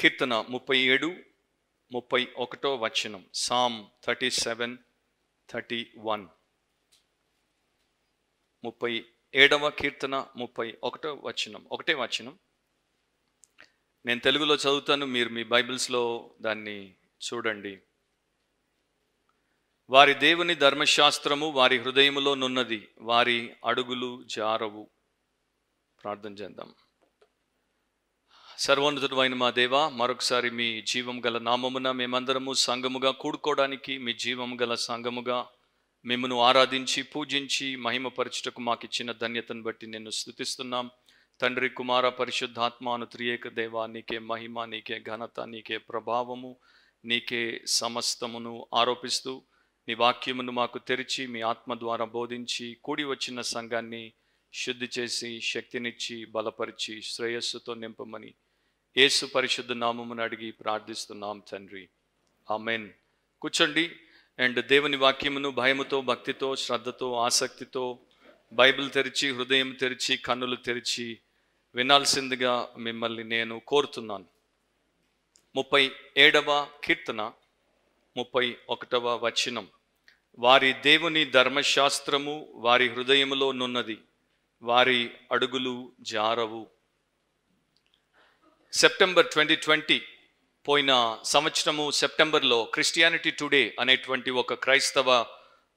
కీర్తన ముప్పై ఏడు ముప్పై ఒకటో వచనం psalm thirty seven thirty one ముప్పై ఏడవ కీర్తన ముప్పై ఒకటో వచనం ఒకటే వచనం నేను తెలుగులో చదువుతాను మీరు మీ బైబిల్స్లో దాన్ని చూడండి వారి దేవుని ధర్మశాస్త్రము వారి హృదయములో నున్నది వారి అడుగులు జారవు ప్రార్థన చేద్దాం సర్వోన్నతుడమైన మా దేవ మరొకసారి మీ జీవం గల నామమున మేమందరము సంఘముగా కూడుకోవడానికి మీ జీవం గల సంఘముగా మిమ్మను ఆరాధించి పూజించి మహిమపరచుటకు మాకు ఇచ్చిన ధన్యతను బట్టి నిన్ను స్థుతిస్తున్నాం తండ్రి కుమార పరిశుద్ధాత్మాను త్రియేక దేవ నీకే మహిమ నీకే ఘనత నీకే ప్రభావము నీకే సమస్తమును ఆరోపిస్తూ మీ వాక్యమును మాకు తెరిచి మీ ఆత్మ ద్వారా బోధించి కూడి వచ్చిన సంఘాన్ని శుద్ధి చేసి శక్తినిచ్చి బలపరిచి శ్రేయస్సుతో నింపమని యేసు పరిశుద్ధ నామమును అడిగి ప్రార్థిస్తున్నాం తండ్రి ఆ మెయిన్ కూర్చోండి అండ్ దేవుని వాక్యమును భయముతో భక్తితో శ్రద్ధతో ఆసక్తితో బైబిల్ తెరిచి హృదయం తెరిచి కన్నులు తెరిచి వినాల్సిందిగా మిమ్మల్ని నేను కోరుతున్నాను ముప్పై ఏడవ కీర్తన ముప్పై ఒకటవ వచనం వారి దేవుని ధర్మశాస్త్రము వారి హృదయములో నున్నది వారి అడుగులు జారవు సెప్టెంబర్ ట్వంటీ ట్వంటీ పోయిన సంవత్సరము సెప్టెంబర్లో క్రిస్టియానిటీ టుడే అనేటువంటి ఒక క్రైస్తవ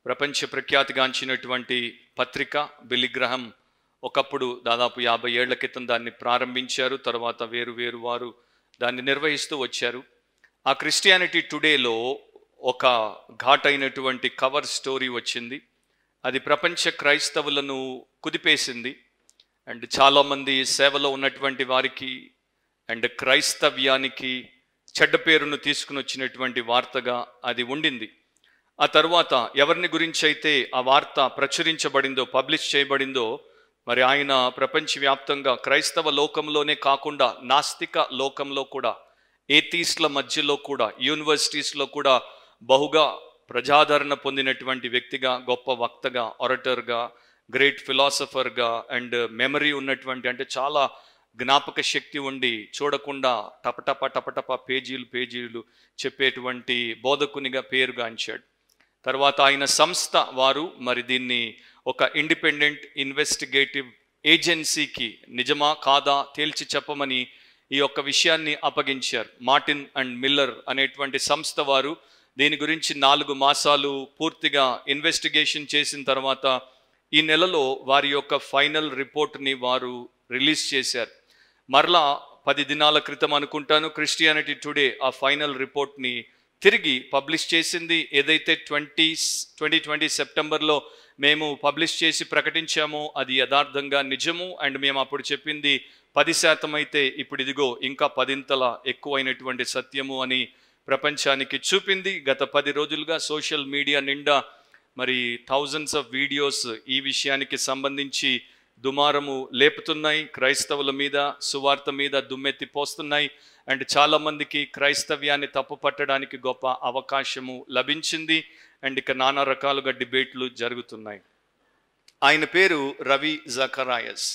ప్రపంచ ప్రఖ్యాతిగాంచినటువంటి పత్రిక బిలిగ్రహం ఒకప్పుడు దాదాపు యాభై ఏళ్ల క్రితం దాన్ని ప్రారంభించారు తర్వాత వేరు వేరు వారు దాన్ని నిర్వహిస్తూ వచ్చారు ఆ క్రిస్టియానిటీ టుడేలో ఒక ఘాటైనటువంటి కవర్ స్టోరీ వచ్చింది అది ప్రపంచ క్రైస్తవులను కుదిపేసింది అండ్ చాలామంది సేవలో ఉన్నటువంటి వారికి అండ్ క్రైస్తవ్యానికి చెడ్డ పేరును తీసుకుని వచ్చినటువంటి వార్తగా అది ఉండింది ఆ తర్వాత ఎవరిని గురించి అయితే ఆ వార్త ప్రచురించబడిందో పబ్లిష్ చేయబడిందో మరి ఆయన ప్రపంచవ్యాప్తంగా క్రైస్తవ లోకంలోనే కాకుండా నాస్తిక లోకంలో కూడా ఏతీస్ల మధ్యలో కూడా యూనివర్సిటీస్లో కూడా బహుగా ప్రజాదరణ పొందినటువంటి వ్యక్తిగా గొప్ప వక్తగా ఆరటర్గా గ్రేట్ ఫిలాసఫర్గా అండ్ మెమరీ ఉన్నటువంటి అంటే చాలా జ్ఞాపక శక్తి ఉండి చూడకుండా టపటప టపటప పేజీలు పేజీలు చెప్పేటువంటి బోధకునిగా పేరుగాంచాడు తర్వాత ఆయన సంస్థ వారు మరి దీన్ని ఒక ఇండిపెండెంట్ ఇన్వెస్టిగేటివ్ ఏజెన్సీకి నిజమా కాదా తేల్చి చెప్పమని ఈ యొక్క విషయాన్ని అప్పగించారు మార్టిన్ అండ్ మిల్లర్ అనేటువంటి సంస్థ వారు దీని గురించి నాలుగు మాసాలు పూర్తిగా ఇన్వెస్టిగేషన్ చేసిన తర్వాత ఈ నెలలో వారి యొక్క ఫైనల్ రిపోర్ట్ని వారు రిలీజ్ చేశారు మరలా పది దినాల క్రితం అనుకుంటాను క్రిస్టియానిటీ టుడే ఆ ఫైనల్ రిపోర్ట్ని తిరిగి పబ్లిష్ చేసింది ఏదైతే ట్వంటీ ట్వంటీ ట్వంటీ సెప్టెంబర్లో మేము పబ్లిష్ చేసి ప్రకటించామో అది యథార్థంగా నిజము అండ్ మేము అప్పుడు చెప్పింది పది శాతం అయితే ఇప్పుడు ఇదిగో ఇంకా పదింతల ఎక్కువైనటువంటి సత్యము అని ప్రపంచానికి చూపింది గత పది రోజులుగా సోషల్ మీడియా నిండా మరి థౌజండ్స్ ఆఫ్ వీడియోస్ ఈ విషయానికి సంబంధించి దుమారము లేపుతున్నాయి క్రైస్తవుల మీద సువార్త మీద దుమ్మెత్తి పోస్తున్నాయి అండ్ చాలామందికి క్రైస్తవ్యాన్ని తప్పు పట్టడానికి గొప్ప అవకాశము లభించింది అండ్ ఇక నానా రకాలుగా డిబేట్లు జరుగుతున్నాయి ఆయన పేరు రవి జకరాయస్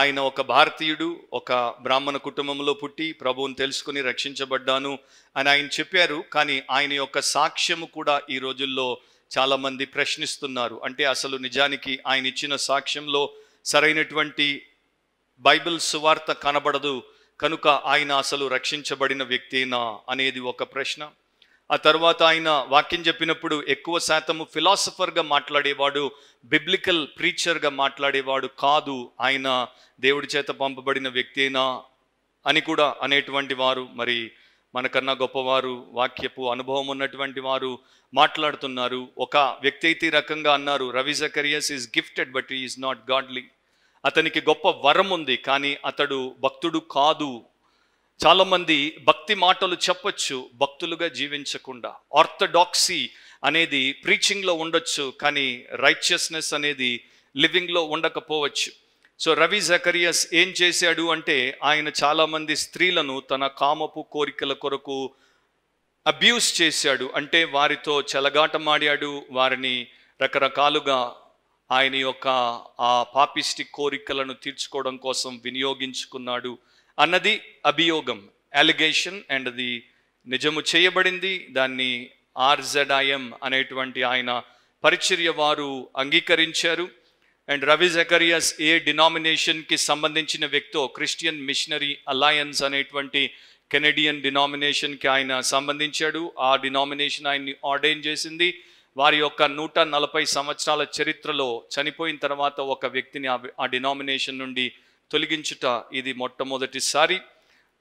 ఆయన ఒక భారతీయుడు ఒక బ్రాహ్మణ కుటుంబంలో పుట్టి ప్రభువుని తెలుసుకుని రక్షించబడ్డాను అని ఆయన చెప్పారు కానీ ఆయన యొక్క సాక్ష్యము కూడా ఈ రోజుల్లో చాలామంది ప్రశ్నిస్తున్నారు అంటే అసలు నిజానికి ఆయన ఇచ్చిన సాక్ష్యంలో సరైనటువంటి బైబిల్ సువార్త కనబడదు కనుక ఆయన అసలు రక్షించబడిన వ్యక్తేనా అనేది ఒక ప్రశ్న ఆ తర్వాత ఆయన వాక్యం చెప్పినప్పుడు ఎక్కువ శాతము ఫిలాసఫర్గా మాట్లాడేవాడు బిబ్లికల్ ప్రీచర్గా మాట్లాడేవాడు కాదు ఆయన దేవుడి చేత పంపబడిన వ్యక్తేనా అని కూడా అనేటువంటి వారు మరి మనకన్నా గొప్పవారు వాక్యపు అనుభవం ఉన్నటువంటి వారు మాట్లాడుతున్నారు ఒక వ్యక్తి అయితే రకంగా అన్నారు Ravi Zacharias is gifted but is not godly అతనికి గొప్ప వరం ఉంది కానీ అతడు భక్తుడు కాదు చాలామంది భక్తి మాటలు చెప్పొచ్చు భక్తులుగా జీవించకుండా ఆర్థడాక్సీ అనేది ప్రీచింగ్లో ఉండొచ్చు కానీ రైచియస్నెస్ అనేది లివింగ్లో ఉండకపోవచ్చు సో రవి జకరియస్ ఏం చేశాడు అంటే ఆయన చాలామంది స్త్రీలను తన కామపు కోరికల కొరకు అబ్యూస్ చేశాడు అంటే వారితో చెలగాటమాడాడు వారిని రకరకాలుగా ఆయన యొక్క ఆ పాపిస్టిక్ కోరికలను తీర్చుకోవడం కోసం వినియోగించుకున్నాడు అన్నది అభియోగం అలిగేషన్ అండ్ అది నిజము చేయబడింది దాన్ని ఆర్జెడ్ఐఎం అనేటువంటి ఆయన పరిచర్య వారు అంగీకరించారు అండ్ రవి జకరియస్ ఏ డినామినేషన్కి సంబంధించిన వ్యక్తో క్రిస్టియన్ మిషనరీ అలయన్స్ అనేటువంటి కెనడియన్ డినామినేషన్కి ఆయన సంబంధించాడు ఆ డినామినేషన్ ఆయన్ని ఆర్డైన్ చేసింది వారి యొక్క నూట నలభై సంవత్సరాల చరిత్రలో చనిపోయిన తర్వాత ఒక వ్యక్తిని ఆ డినామినేషన్ నుండి తొలగించుట ఇది మొట్టమొదటిసారి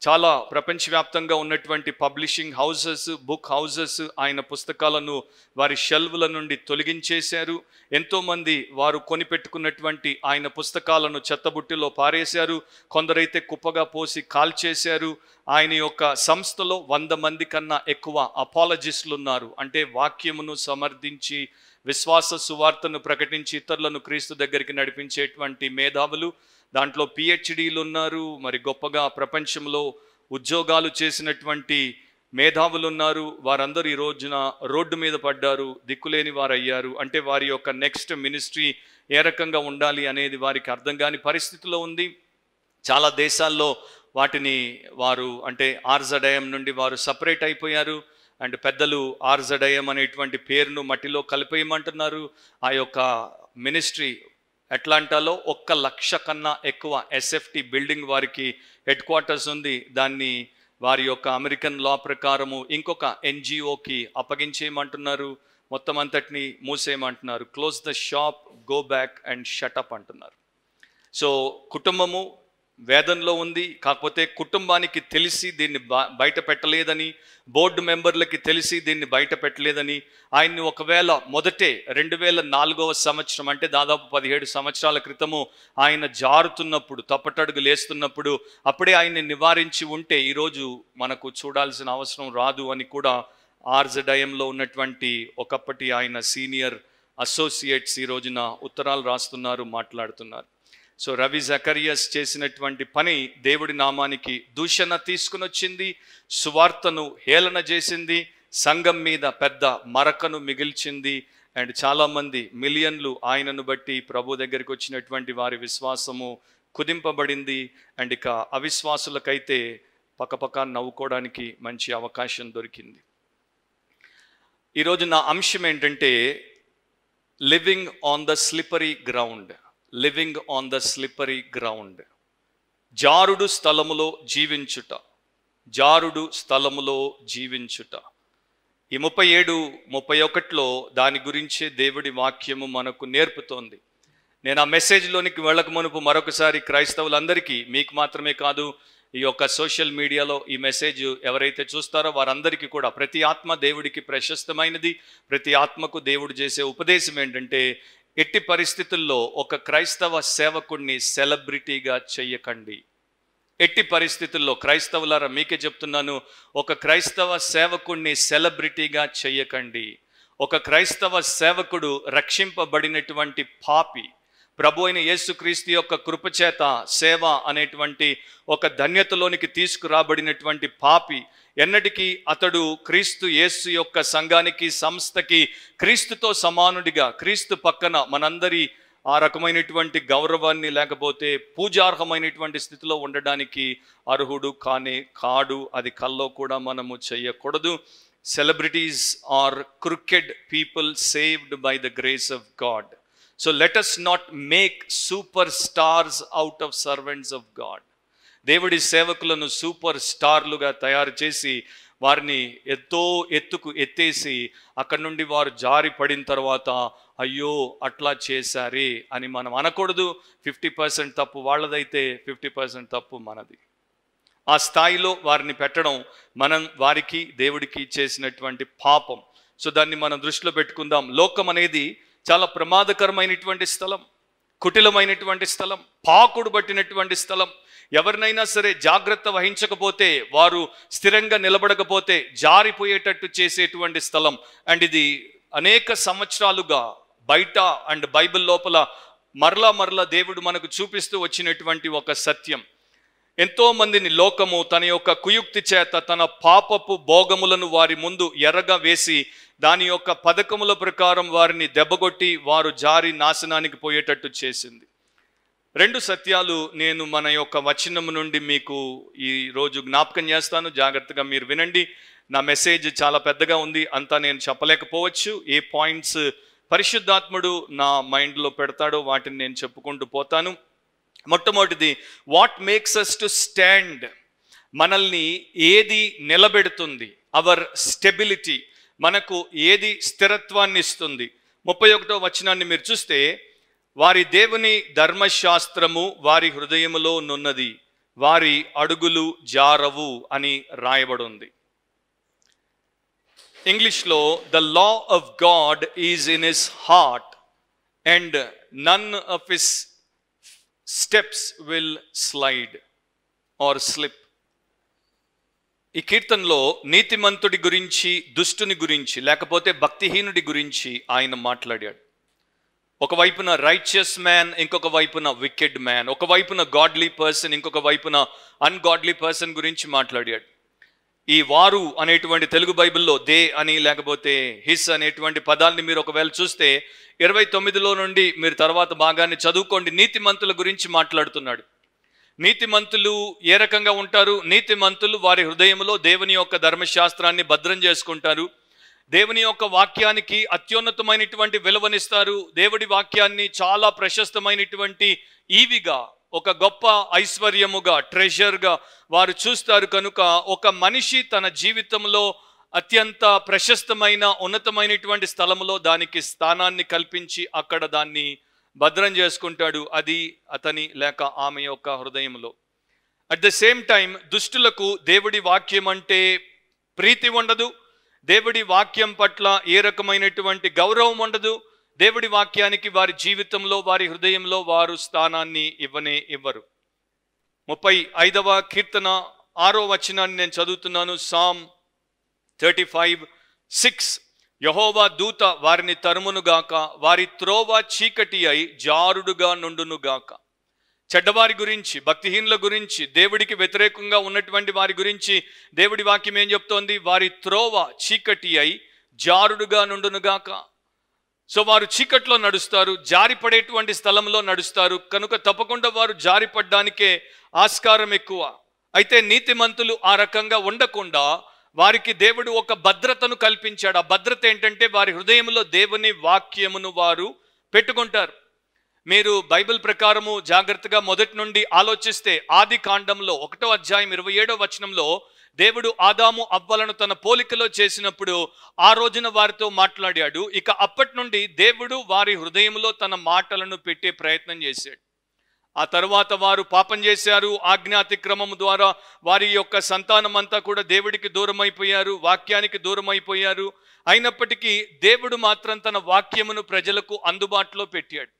చాలా ప్రపంచవ్యాప్తంగా ఉన్నటువంటి పబ్లిషింగ్ హౌసెస్ బుక్ హౌసెస్ ఆయన పుస్తకాలను వారి షెల్వ్ల నుండి తొలగించేశారు ఎంతోమంది వారు కొనిపెట్టుకున్నటువంటి ఆయన పుస్తకాలను చెత్తబుట్టిలో పారేశారు కొందరైతే కుప్పగా పోసి కాల్చేశారు ఆయన యొక్క సంస్థలో వంద మంది కన్నా ఎక్కువ అపాలజిస్టులు ఉన్నారు అంటే వాక్యమును సమర్థించి విశ్వాస సువార్తను ప్రకటించి ఇతరులను క్రీస్తు దగ్గరికి నడిపించేటువంటి మేధావులు దాంట్లో పిహెచ్డీలు ఉన్నారు మరి గొప్పగా ప్రపంచంలో ఉద్యోగాలు చేసినటువంటి మేధావులు ఉన్నారు వారందరూ ఈ రోజున రోడ్డు మీద పడ్డారు దిక్కులేని వారు అయ్యారు అంటే వారి యొక్క నెక్స్ట్ మినిస్ట్రీ ఏ రకంగా ఉండాలి అనేది వారికి అర్థం కాని పరిస్థితిలో ఉంది చాలా దేశాల్లో వాటిని వారు అంటే ఆర్జడయం నుండి వారు సపరేట్ అయిపోయారు అండ్ పెద్దలు ఆర్జడయం అనేటువంటి పేరును మట్టిలో కలిపేయమంటున్నారు ఆ యొక్క మినిస్ట్రీ అట్లాంటాలో ఒక్క లక్ష కన్నా ఎక్కువ ఎస్ఎఫ్టి బిల్డింగ్ వారికి హెడ్ క్వార్టర్స్ ఉంది దాన్ని వారి యొక్క అమెరికన్ లా ప్రకారము ఇంకొక ఎన్జిఓకి అప్పగించేయమంటున్నారు మొత్తం అంతటిని మూసేయమంటున్నారు close the shop go back and shut up అంటున్నారు సో కుటుంబము వేదనలో ఉంది కాకపోతే కుటుంబానికి తెలిసి దీన్ని బయట పెట్టలేదని బోర్డు మెంబర్లకి తెలిసి దీన్ని బయట పెట్టలేదని ఆయన్ని ఒకవేళ మొదటే రెండు వేల నాలుగవ సంవత్సరం అంటే దాదాపు పదిహేడు సంవత్సరాల క్రితము ఆయన జారుతున్నప్పుడు తప్పటడుగు లేస్తున్నప్పుడు అప్పుడే ఆయన్ని నివారించి ఉంటే ఈరోజు మనకు చూడాల్సిన అవసరం రాదు అని కూడా ఆర్జడయంలో ఉన్నటువంటి ఒకప్పటి ఆయన సీనియర్ అసోసియేట్స్ ఈ రోజున ఉత్తరాలు రాస్తున్నారు మాట్లాడుతున్నారు సో రవి జకరియస్ చేసినటువంటి పని దేవుడి నామానికి దూషణ తీసుకుని వచ్చింది సువార్తను హేళన చేసింది సంఘం మీద పెద్ద మరకను మిగిల్చింది అండ్ చాలామంది మిలియన్లు ఆయనను బట్టి ప్రభు దగ్గరికి వచ్చినటువంటి వారి విశ్వాసము కుదింపబడింది అండ్ ఇక అవిశ్వాసులకైతే పక్కపక్క నవ్వుకోవడానికి మంచి అవకాశం దొరికింది ఈరోజు నా అంశం ఏంటంటే living on the slippery ground living on the slippery ground జారుడు స్థలములో జీవించుట జారుడు స్థలములో జీవించుట ఈ ముప్పై ఏడు ముప్పై ఒకటిలో దాని గురించే దేవుడి వాక్యము మనకు నేర్పుతోంది నేను ఆ మెసేజ్లోనికి వెళ్ళక మునుపు మరొకసారి క్రైస్తవులందరికీ మీకు మాత్రమే కాదు ఈ యొక్క సోషల్ మీడియాలో ఈ మెసేజ్ ఎవరైతే చూస్తారో వారందరికీ కూడా ప్రతి ఆత్మ దేవుడికి ప్రశస్తమైనది ప్రతి ఆత్మకు దేవుడు చేసే ఉపదేశం ఏంటంటే ఎట్టి పరిస్థితుల్లో ఒక క్రైస్తవ సేవకుణ్ణి సెలబ్రిటీగా చెయ్యకండి ఎట్టి పరిస్థితుల్లో క్రైస్తవులారా మీకే చెప్తున్నాను ఒక క్రైస్తవ సేవకుణ్ణి సెలబ్రిటీగా చెయ్యకండి ఒక క్రైస్తవ సేవకుడు రక్షింపబడినటువంటి పాపి ప్రభు అయిన యేసుక్రీస్తు యొక్క కృపచేత సేవ అనేటువంటి ఒక ధన్యతలోనికి తీసుకురాబడినటువంటి పాపి ఎన్నటికీ అతడు క్రీస్తు యేస్సు యొక్క సంఘానికి సంస్థకి క్రీస్తుతో సమానుడిగా క్రీస్తు పక్కన మనందరి ఆ రకమైనటువంటి గౌరవాన్ని లేకపోతే పూజార్హమైనటువంటి స్థితిలో ఉండడానికి అర్హుడు కానే కాడు అది కల్లో కూడా మనము చేయకూడదు celebrities are crooked people saved by the grace of God so let us not make super stars out of servants of God దేవుడి సేవకులను సూపర్ స్టార్లుగా తయారు చేసి వారిని ఎంతో ఎత్తుకు ఎత్తేసి అక్కడి నుండి వారు జారి పడిన తర్వాత అయ్యో అట్లా చేశారే అని మనం అనకూడదు ఫిఫ్టీ పర్సెంట్ తప్పు వాళ్ళదైతే ఫిఫ్టీ పర్సెంట్ తప్పు మనది ఆ స్థాయిలో వారిని పెట్టడం మనం వారికి దేవుడికి చేసినటువంటి పాపం సో దాన్ని మనం దృష్టిలో పెట్టుకుందాం లోకం అనేది చాలా ప్రమాదకరమైనటువంటి స్థలం కుటిలమైనటువంటి స్థలం పాకుడు పట్టినటువంటి స్థలం ఎవరినైనా సరే జాగ్రత్త వహించకపోతే వారు స్థిరంగా నిలబడకపోతే జారిపోయేటట్టు చేసేటువంటి స్థలం అండ్ ఇది అనేక సంవత్సరాలుగా బయట అండ్ బైబిల్ లోపల మరలా మరలా దేవుడు మనకు చూపిస్తూ వచ్చినటువంటి ఒక సత్యం ఎంతోమందిని లోకము తన యొక్క కుయుక్తి చేత తన పాపపు భోగములను వారి ముందు ఎర్రగా వేసి దాని యొక్క పథకముల ప్రకారం వారిని దెబ్బగొట్టి వారు జారి నాశనానికి పోయేటట్టు చేసింది రెండు సత్యాలు నేను మన యొక్క వచనము నుండి మీకు ఈ రోజు జ్ఞాపకం చేస్తాను జాగ్రత్తగా మీరు వినండి నా మెసేజ్ చాలా పెద్దగా ఉంది అంతా నేను చెప్పలేకపోవచ్చు ఏ పాయింట్స్ పరిశుద్ధాత్ముడు నా మైండ్లో పెడతాడో వాటిని నేను చెప్పుకుంటూ పోతాను మొట్టమొదటిది what makes us to stand మనల్ని ఏది నిలబెడుతుంది అవర్ స్టెబిలిటీ మనకు ఏది స్థిరత్వాన్ని ఇస్తుంది ముప్పై ఒకటో వచనాన్ని మీరు చూస్తే వారి దేవుని ధర్మశాస్త్రము వారి హృదయములో నున్నది వారి అడుగులు జారవు అని రాయబడుంది ఇంగ్లీష్లో the law of God is in his heart and none of his steps will slide or slip ఈ కీర్తనలో నీతిమంతుడి గురించి దుష్టుని గురించి లేకపోతే భక్తిహీనుడి గురించి ఆయన మాట్లాడాడు ఒక వైపున రైచియస్ మ్యాన్ ఇంకొక వైపున వికెడ్ మ్యాన్ ఒక వైపున గాడ్లీ పర్సన్ ఇంకొక వైపున అన్గాడ్లీ పర్సన్ గురించి మాట్లాడాడు ఈ వారు అనేటువంటి తెలుగు బైబిల్లో దే అని లేకపోతే హిస్ అనేటువంటి పదాలని మీరు ఒకవేళ చూస్తే ఇరవై తొమ్మిదిలో నుండి మీరు తర్వాత భాగాన్ని చదువుకోండి నీతిమంతుల గురించి మాట్లాడుతున్నాడు నీతిమంతులు ఏ రకంగా ఉంటారు నీతిమంతులు వారి హృదయంలో దేవుని యొక్క ధర్మశాస్త్రాన్ని భద్రం చేసుకుంటారు దేవుని యొక్క వాక్యానికి అత్యున్నతమైనటువంటి విలువనిస్తారు దేవుడి వాక్యాన్ని చాలా ప్రశస్తమైనటువంటి ఈవిగా ఒక గొప్ప ఐశ్వర్యముగా ట్రెజర్గా వారు చూస్తారు కనుక ఒక మనిషి తన జీవితంలో అత్యంత ప్రశస్తమైన ఉన్నతమైనటువంటి స్థలంలో దానికి స్థానాన్ని కల్పించి అక్కడ దాన్ని భద్రం చేసుకుంటాడు అది అతని లేక ఆమె యొక్క హృదయంలో అట్ ద సేమ్ టైం దుష్టులకు దేవుడి వాక్యం అంటే ప్రీతి ఉండదు దేవుడి వాక్యం పట్ల ఏ రకమైనటువంటి గౌరవం ఉండదు దేవుడి వాక్యానికి వారి జీవితంలో వారి హృదయంలో వారు స్థానాన్ని ఇవ్వనే ఇవ్వరు ముప్పై ఐదవ కీర్తన ఆరో వచనాన్ని నేను చదువుతున్నాను సామ్ థర్టీ ఫైవ్ సిక్స్ యహోవా దూత వారిని తరుమునుగాక వారి త్రోవ చీకటి అయి జారుడుగా నుండునుగాక చెడ్డవారి గురించి భక్తిహీనుల గురించి దేవుడికి వ్యతిరేకంగా ఉన్నటువంటి వారి గురించి దేవుడి వాక్యం ఏం చెప్తోంది వారి త్రోవ చీకటి అయి జారుడుగా నుండునుగాక సో వారు చీకట్లో నడుస్తారు జారిపడేటువంటి స్థలంలో నడుస్తారు కనుక తప్పకుండా వారు పడ్డానికే ఆస్కారం ఎక్కువ అయితే నీతిమంతులు ఆ రకంగా ఉండకుండా వారికి దేవుడు ఒక భద్రతను కల్పించాడు ఆ భద్రత ఏంటంటే వారి హృదయంలో దేవుని వాక్యమును వారు పెట్టుకుంటారు మీరు బైబిల్ ప్రకారము జాగ్రత్తగా మొదటి నుండి ఆలోచిస్తే ఆది కాండంలో ఒకటో అధ్యాయం ఇరవై ఏడో వచనంలో దేవుడు ఆదాము అవ్వలను తన పోలికలో చేసినప్పుడు ఆ రోజున వారితో మాట్లాడాడు ఇక అప్పటి నుండి దేవుడు వారి హృదయంలో తన మాటలను పెట్టే ప్రయత్నం చేశాడు ఆ తర్వాత వారు పాపం చేశారు ఆజ్ఞాతిక్రమం ద్వారా వారి యొక్క సంతానం అంతా కూడా దేవుడికి దూరం అయిపోయారు వాక్యానికి దూరం అయిపోయారు అయినప్పటికీ దేవుడు మాత్రం తన వాక్యమును ప్రజలకు అందుబాటులో పెట్టాడు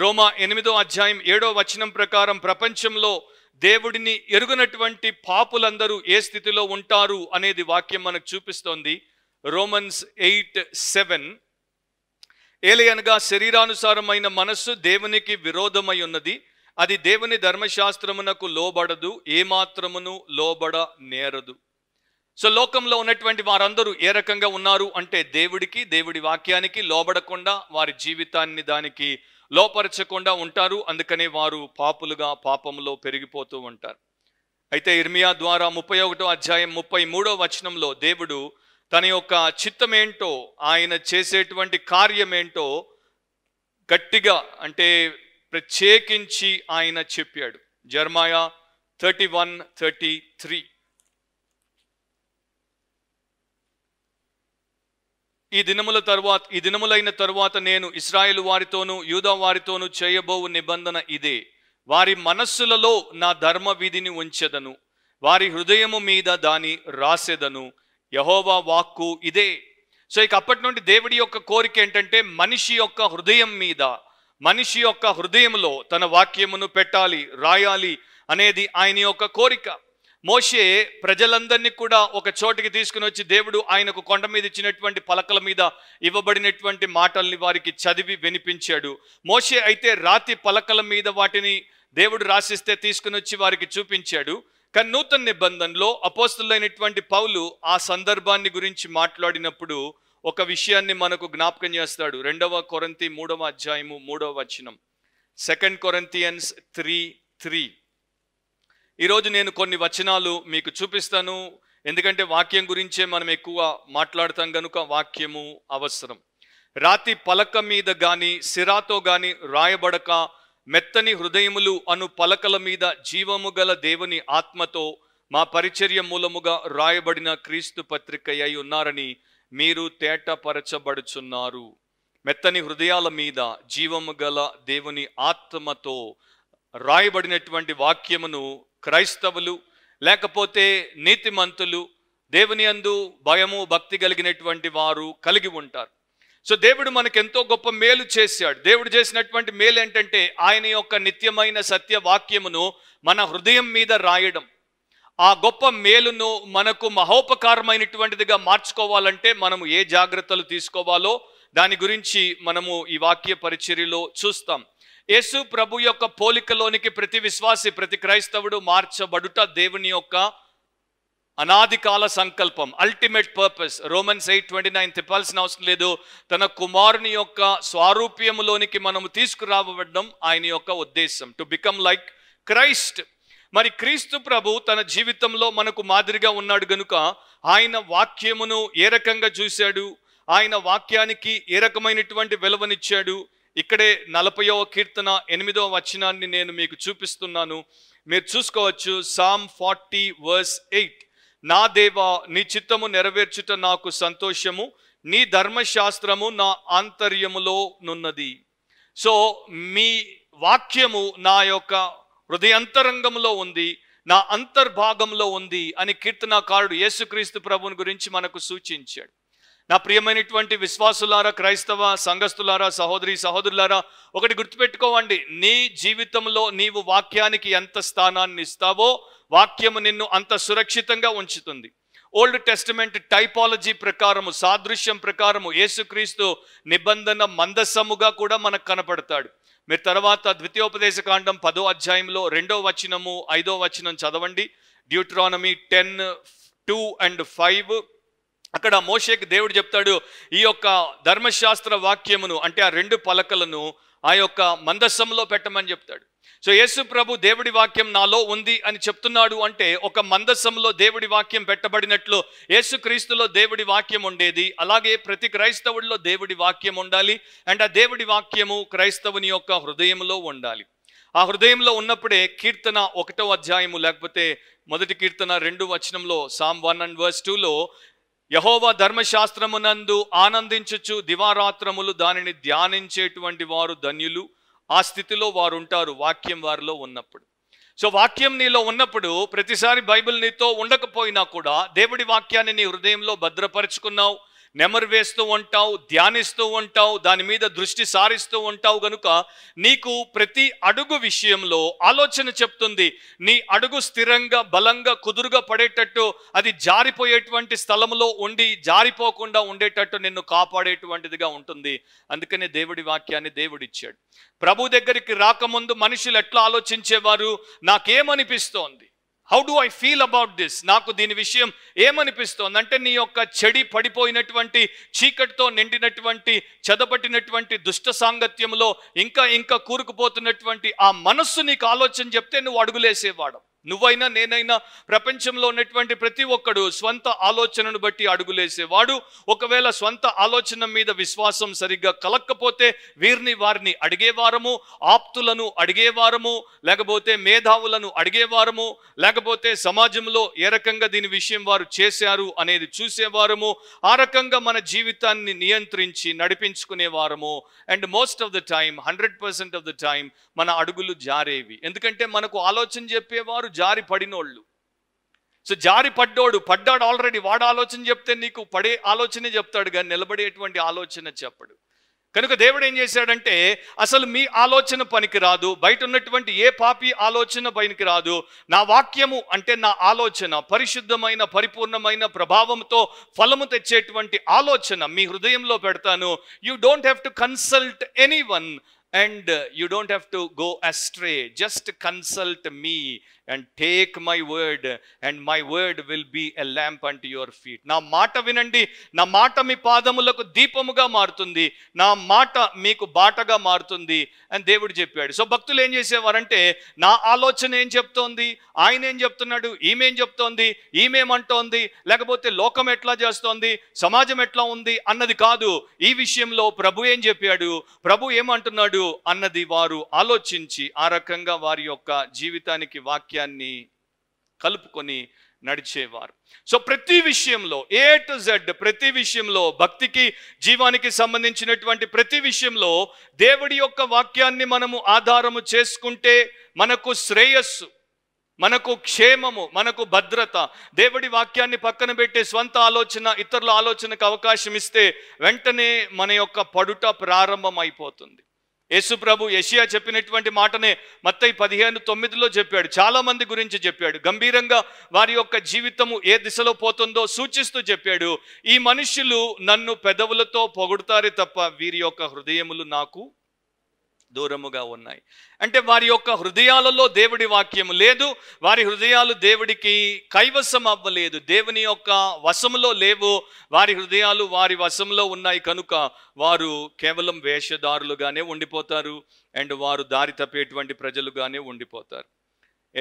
రోమా ఎనిమిదో అధ్యాయం ఏడో వచనం ప్రకారం ప్రపంచంలో దేవుడిని ఎరుగనటువంటి పాపులందరూ ఏ స్థితిలో ఉంటారు అనేది వాక్యం మనకు చూపిస్తోంది రోమన్స్ ఎయిట్ సెవెన్ అనగా శరీరానుసారమైన మనస్సు దేవునికి విరోధమై ఉన్నది అది దేవుని ధర్మశాస్త్రమునకు లోబడదు ఏమాత్రమును లోబడ నేరదు సో లోకంలో ఉన్నటువంటి వారందరూ ఏ రకంగా ఉన్నారు అంటే దేవుడికి దేవుడి వాక్యానికి లోబడకుండా వారి జీవితాన్ని దానికి లోపరచకుండా ఉంటారు అందుకనే వారు పాపులుగా పాపంలో పెరిగిపోతూ ఉంటారు అయితే ఇర్మియా ద్వారా ముప్పై ఒకటో అధ్యాయం ముప్పై మూడో వచనంలో దేవుడు తన యొక్క చిత్తమేంటో ఆయన చేసేటువంటి కార్యమేంటో గట్టిగా అంటే ప్రత్యేకించి ఆయన చెప్పాడు Jeremiah thirty one thirty three ఈ దినముల తరువాత ఈ దినములైన తరువాత నేను ఇస్రాయేల్ వారితోనూ యూదా వారితోనూ చేయబోవు నిబంధన ఇదే వారి మనస్సులలో నా ధర్మ విధిని ఉంచెదను వారి హృదయము మీద దాని రాసెదను యహోవా వాక్కు ఇదే సో ఇక అప్పటి నుండి దేవుడి యొక్క కోరిక ఏంటంటే మనిషి యొక్క హృదయం మీద మనిషి యొక్క హృదయంలో తన వాక్యమును పెట్టాలి రాయాలి అనేది ఆయన యొక్క కోరిక మోషే ప్రజలందరినీ కూడా ఒక చోటికి తీసుకుని వచ్చి దేవుడు ఆయనకు కొండ మీద ఇచ్చినటువంటి పలకల మీద ఇవ్వబడినటువంటి మాటల్ని వారికి చదివి వినిపించాడు మోషే అయితే రాతి పలకల మీద వాటిని దేవుడు రాసిస్తే తీసుకుని వచ్చి వారికి చూపించాడు కానీ నూతన నిబంధనలో అపోస్తులైనటువంటి పౌలు ఆ సందర్భాన్ని గురించి మాట్లాడినప్పుడు ఒక విషయాన్ని మనకు జ్ఞాపకం చేస్తాడు రెండవ కొరంతి మూడవ అధ్యాయము మూడవ వచనం సెకండ్ కొరంతియన్స్ త్రీ త్రీ ఈరోజు నేను కొన్ని వచనాలు మీకు చూపిస్తాను ఎందుకంటే వాక్యం గురించే మనం ఎక్కువ మాట్లాడతాం కనుక వాక్యము అవసరం రాతి పలక మీద గాని సిరాతో గాని రాయబడక మెత్తని హృదయములు అను పలకల మీద జీవము గల దేవుని ఆత్మతో మా పరిచర్య మూలముగా రాయబడిన క్రీస్తు పత్రిక అయి ఉన్నారని మీరు తేటపరచబడుచున్నారు మెత్తని హృదయాల మీద జీవము గల దేవుని ఆత్మతో రాయబడినటువంటి వాక్యమును క్రైస్తవులు లేకపోతే నీతిమంతులు దేవుని అందు భయము భక్తి కలిగినటువంటి వారు కలిగి ఉంటారు సో దేవుడు మనకు ఎంతో గొప్ప మేలు చేశాడు దేవుడు చేసినటువంటి మేలు ఏంటంటే ఆయన యొక్క నిత్యమైన సత్య వాక్యమును మన హృదయం మీద రాయడం ఆ గొప్ప మేలును మనకు మహోపకారమైనటువంటిదిగా మార్చుకోవాలంటే మనము ఏ జాగ్రత్తలు తీసుకోవాలో దాని గురించి మనము ఈ వాక్య పరిచర్యలో చూస్తాం యేసు ప్రభు యొక్క పోలికలోనికి ప్రతి విశ్వాసి ప్రతి క్రైస్తవుడు మార్చబడుట దేవుని యొక్క అనాది కాల సంకల్పం ultimate purpose Romans eight twenty nine తిప్పాల్సిన అవసరం లేదు తన కుమారుని యొక్క స్వారూప్యములోనికి మనము తీసుకురావడం ఆయన యొక్క ఉద్దేశం టు బికమ్ లైక్ క్రైస్ట్ మరి క్రీస్తు ప్రభు తన జీవితంలో మనకు మాదిరిగా ఉన్నాడు గనుక ఆయన వాక్యమును ఏ రకంగా చూశాడు ఆయన వాక్యానికి ఏ రకమైనటువంటి విలువనిచ్చాడు ఇక్కడే నలభయో కీర్తన ఎనిమిదవ వచనాన్ని నేను మీకు చూపిస్తున్నాను మీరు చూసుకోవచ్చు సామ్ ఫార్టీ వర్స్ ఎయిట్ నా దేవా నీ చిత్తము నెరవేర్చుట నాకు సంతోషము నీ ధర్మశాస్త్రము నా ఆంతర్యములో నున్నది సో మీ వాక్యము నా యొక్క హృదయంతరంగంలో ఉంది నా అంతర్భాగంలో ఉంది అని కీర్తనాకారుడు యేసుక్రీస్తు ప్రభుని గురించి మనకు సూచించాడు నా ప్రియమైనటువంటి విశ్వాసులారా క్రైస్తవ సంఘస్థులారా సహోదరి సహోదరులారా ఒకటి గుర్తుపెట్టుకోవండి నీ జీవితంలో నీవు వాక్యానికి ఎంత స్థానాన్ని ఇస్తావో వాక్యము నిన్ను అంత సురక్షితంగా ఉంచుతుంది ఓల్డ్ టెస్టిమెంట్ టైపాలజీ ప్రకారము సాదృశ్యం ప్రకారము యేసుక్రీస్తు నిబంధన మందస్సముగా కూడా మనకు కనపడతాడు మీరు తర్వాత ద్వితీయోపదేశ కాండం పదో అధ్యాయంలో రెండో వచనము ఐదో వచనం చదవండి Deuteronomy ten two and five అక్కడ మోషేకి దేవుడు చెప్తాడు ఈ యొక్క ధర్మశాస్త్ర వాక్యమును అంటే ఆ రెండు పలకలను ఆ యొక్క మందస్సంలో పెట్టమని చెప్తాడు సో యేసు ప్రభు దేవుడి వాక్యం నాలో ఉంది అని చెప్తున్నాడు అంటే ఒక మందస్సంలో దేవుడి వాక్యం పెట్టబడినట్లు యేసుక్రీస్తులో దేవుడి వాక్యం ఉండేది అలాగే ప్రతి క్రైస్తవుడిలో దేవుడి వాక్యం ఉండాలి అండ్ ఆ దేవుడి వాక్యము క్రైస్తవుని యొక్క హృదయంలో ఉండాలి ఆ హృదయంలో ఉన్నప్పుడే కీర్తన ఒకటో అధ్యాయము లేకపోతే మొదటి కీర్తన రెండు వచనంలో సామ్ వన్ అండ్ వర్స్ టూలో యహోవ ధర్మశాస్త్రమునందు ఆనందించచ్చు దివారాత్రములు దానిని ధ్యానించేటువంటి వారు ధన్యులు ఆ స్థితిలో వారు ఉంటారు వాక్యం వారిలో ఉన్నప్పుడు సో వాక్యం నీలో ఉన్నప్పుడు ప్రతిసారి బైబిల్ నీతో ఉండకపోయినా కూడా దేవుడి వాక్యాన్ని నీ హృదయంలో భద్రపరుచుకున్నావు నెమరు వేస్తూ ఉంటావు ధ్యానిస్తూ ఉంటావు దాని మీద దృష్టి సారిస్తూ ఉంటావు గనుక నీకు ప్రతి అడుగు విషయంలో ఆలోచన చెప్తుంది నీ అడుగు స్థిరంగా బలంగా కుదురుగా పడేటట్టు అది జారిపోయేటువంటి స్థలంలో ఉండి జారిపోకుండా ఉండేటట్టు నిన్ను కాపాడేటువంటిదిగా ఉంటుంది అందుకనే దేవుడి వాక్యాన్ని దేవుడిచ్చాడు ప్రభు దగ్గరికి రాకముందు మనుషులు ఎట్లా ఆలోచించేవారు నాకేమనిపిస్తోంది how do I feel about this నాకు దీని విషయం ఏమనిపిస్తోంది అంటే నీ యొక్క చెడి పడిపోయినటువంటి చీకటితో నిండినటువంటి చెదపట్టినటువంటి దుష్ట సాంగత్యంలో ఇంకా ఇంకా కూరుకుపోతున్నటువంటి ఆ మనస్సు నీకు ఆలోచన చెప్తే నువ్వు అడుగులేసేవాడు నువ్వైనా నేనైనా ప్రపంచంలో ఉన్నటువంటి ప్రతి ఒక్కడు స్వంత ఆలోచనను బట్టి అడుగులేసేవాడు ఒకవేళ స్వంత ఆలోచన మీద విశ్వాసం సరిగ్గా కలక్కపోతే వీరిని వారిని అడిగేవారము ఆప్తులను అడిగేవారము లేకపోతే మేధావులను అడిగేవారము లేకపోతే సమాజంలో ఏ రకంగా దీని విషయం వారు చేశారు అనేది చూసేవారము ఆ రకంగా మన జీవితాన్ని నియంత్రించి నడిపించుకునేవారము and most of the time hundred percent of the time మన అడుగులు జారేవి ఎందుకంటే మనకు ఆలోచన చెప్పేవారు జారి పడినోళ్ళు సో జారి పడ్డోడు పడ్డాడు ఆల్రెడీ వాడు ఆలోచన చెప్తే నీకు పడే ఆలోచనే చెప్తాడు కానీ నిలబడేటువంటి ఆలోచన చెప్పడు కనుక దేవుడు ఏం చేశాడంటే అసలు మీ ఆలోచన పనికి రాదు బయట ఉన్నటువంటి ఏ పాపి ఆలోచన పనికి రాదు నా వాక్యము అంటే నా ఆలోచన పరిశుద్ధమైన పరిపూర్ణమైన ప్రభావంతో ఫలము తెచ్చేటువంటి ఆలోచన మీ హృదయంలో పెడతాను you don't have to consult anyone and you don't have to go astray just consult me and take my word and my word will be a lamp and your feet నా మాట వినండి నా మాట మీ పాదములకు దీపముగా మారుతుంది నా మాట మీకు బాటగా మారుతుంది అని దేవుడు చెప్పాడు సో భక్తులు ఏం చేసేవారంటే నా ఆలోచన ఏం చెప్తోంది ఆయన ఏం చెప్తున్నాడు ఈమెం చెప్తోంది ఈమెమంటోంది లేకపోతే లోకం ఎట్లా చేస్తోంది సమాజం ఎట్లా ఉంది అన్నది కాదు ఈ విషయంలో ప్రభు ఏం చెప్పాడు ప్రభు ఏమంటున్నాడు అన్నది వారు ఆలోచించి ఆ రకంగా వారి యొక్క జీవితానికి వాక్యాన్ని వాక్యాన్ని కలుపుకొని నడిచేవారు సో ప్రతి విషయంలో ఏ టు జెడ్ ప్రతి విషయంలో భక్తికి జీవానికి సంబంధించినటువంటి ప్రతి విషయంలో దేవుడి యొక్క వాక్యాన్ని మనము ఆధారము చేసుకుంటే మనకు శ్రేయస్సు మనకు క్షేమము మనకు భద్రత దేవుడి వాక్యాన్ని పక్కన పెట్టే స్వంత ఆలోచన ఇతరుల ఆలోచనకు అవకాశం ఇస్తే వెంటనే మన యొక్క పడుట ప్రారంభమైపోతుంది యేసు ప్రభు యషియా చెప్పినటువంటి మాటనే మత్తై పదిహేను తొమ్మిదిలో చెప్పాడు చాలామంది గురించి చెప్పాడు గంభీరంగా వారి యొక్క జీవితము ఏ దిశలో పోతుందో సూచిస్తూ చెప్పాడు ఈ మనుషులు నన్ను పెదవులతో పొగుడతారే తప్ప వీరి యొక్క హృదయములు నాకు దూరముగా ఉన్నాయి అంటే వారి యొక్క హృదయాలలో దేవుడి వాక్యం లేదు వారి హృదయాలు దేవుడికి కైవసం అవ్వలేదు దేవుని యొక్క వశంలో లేవు వారి హృదయాలు వారి వశంలో ఉన్నాయి కనుక వారు కేవలం వేషధారులుగానే ఉండిపోతారు అండ్ వారు దారి తప్పేటువంటి ప్రజలుగానే ఉండిపోతారు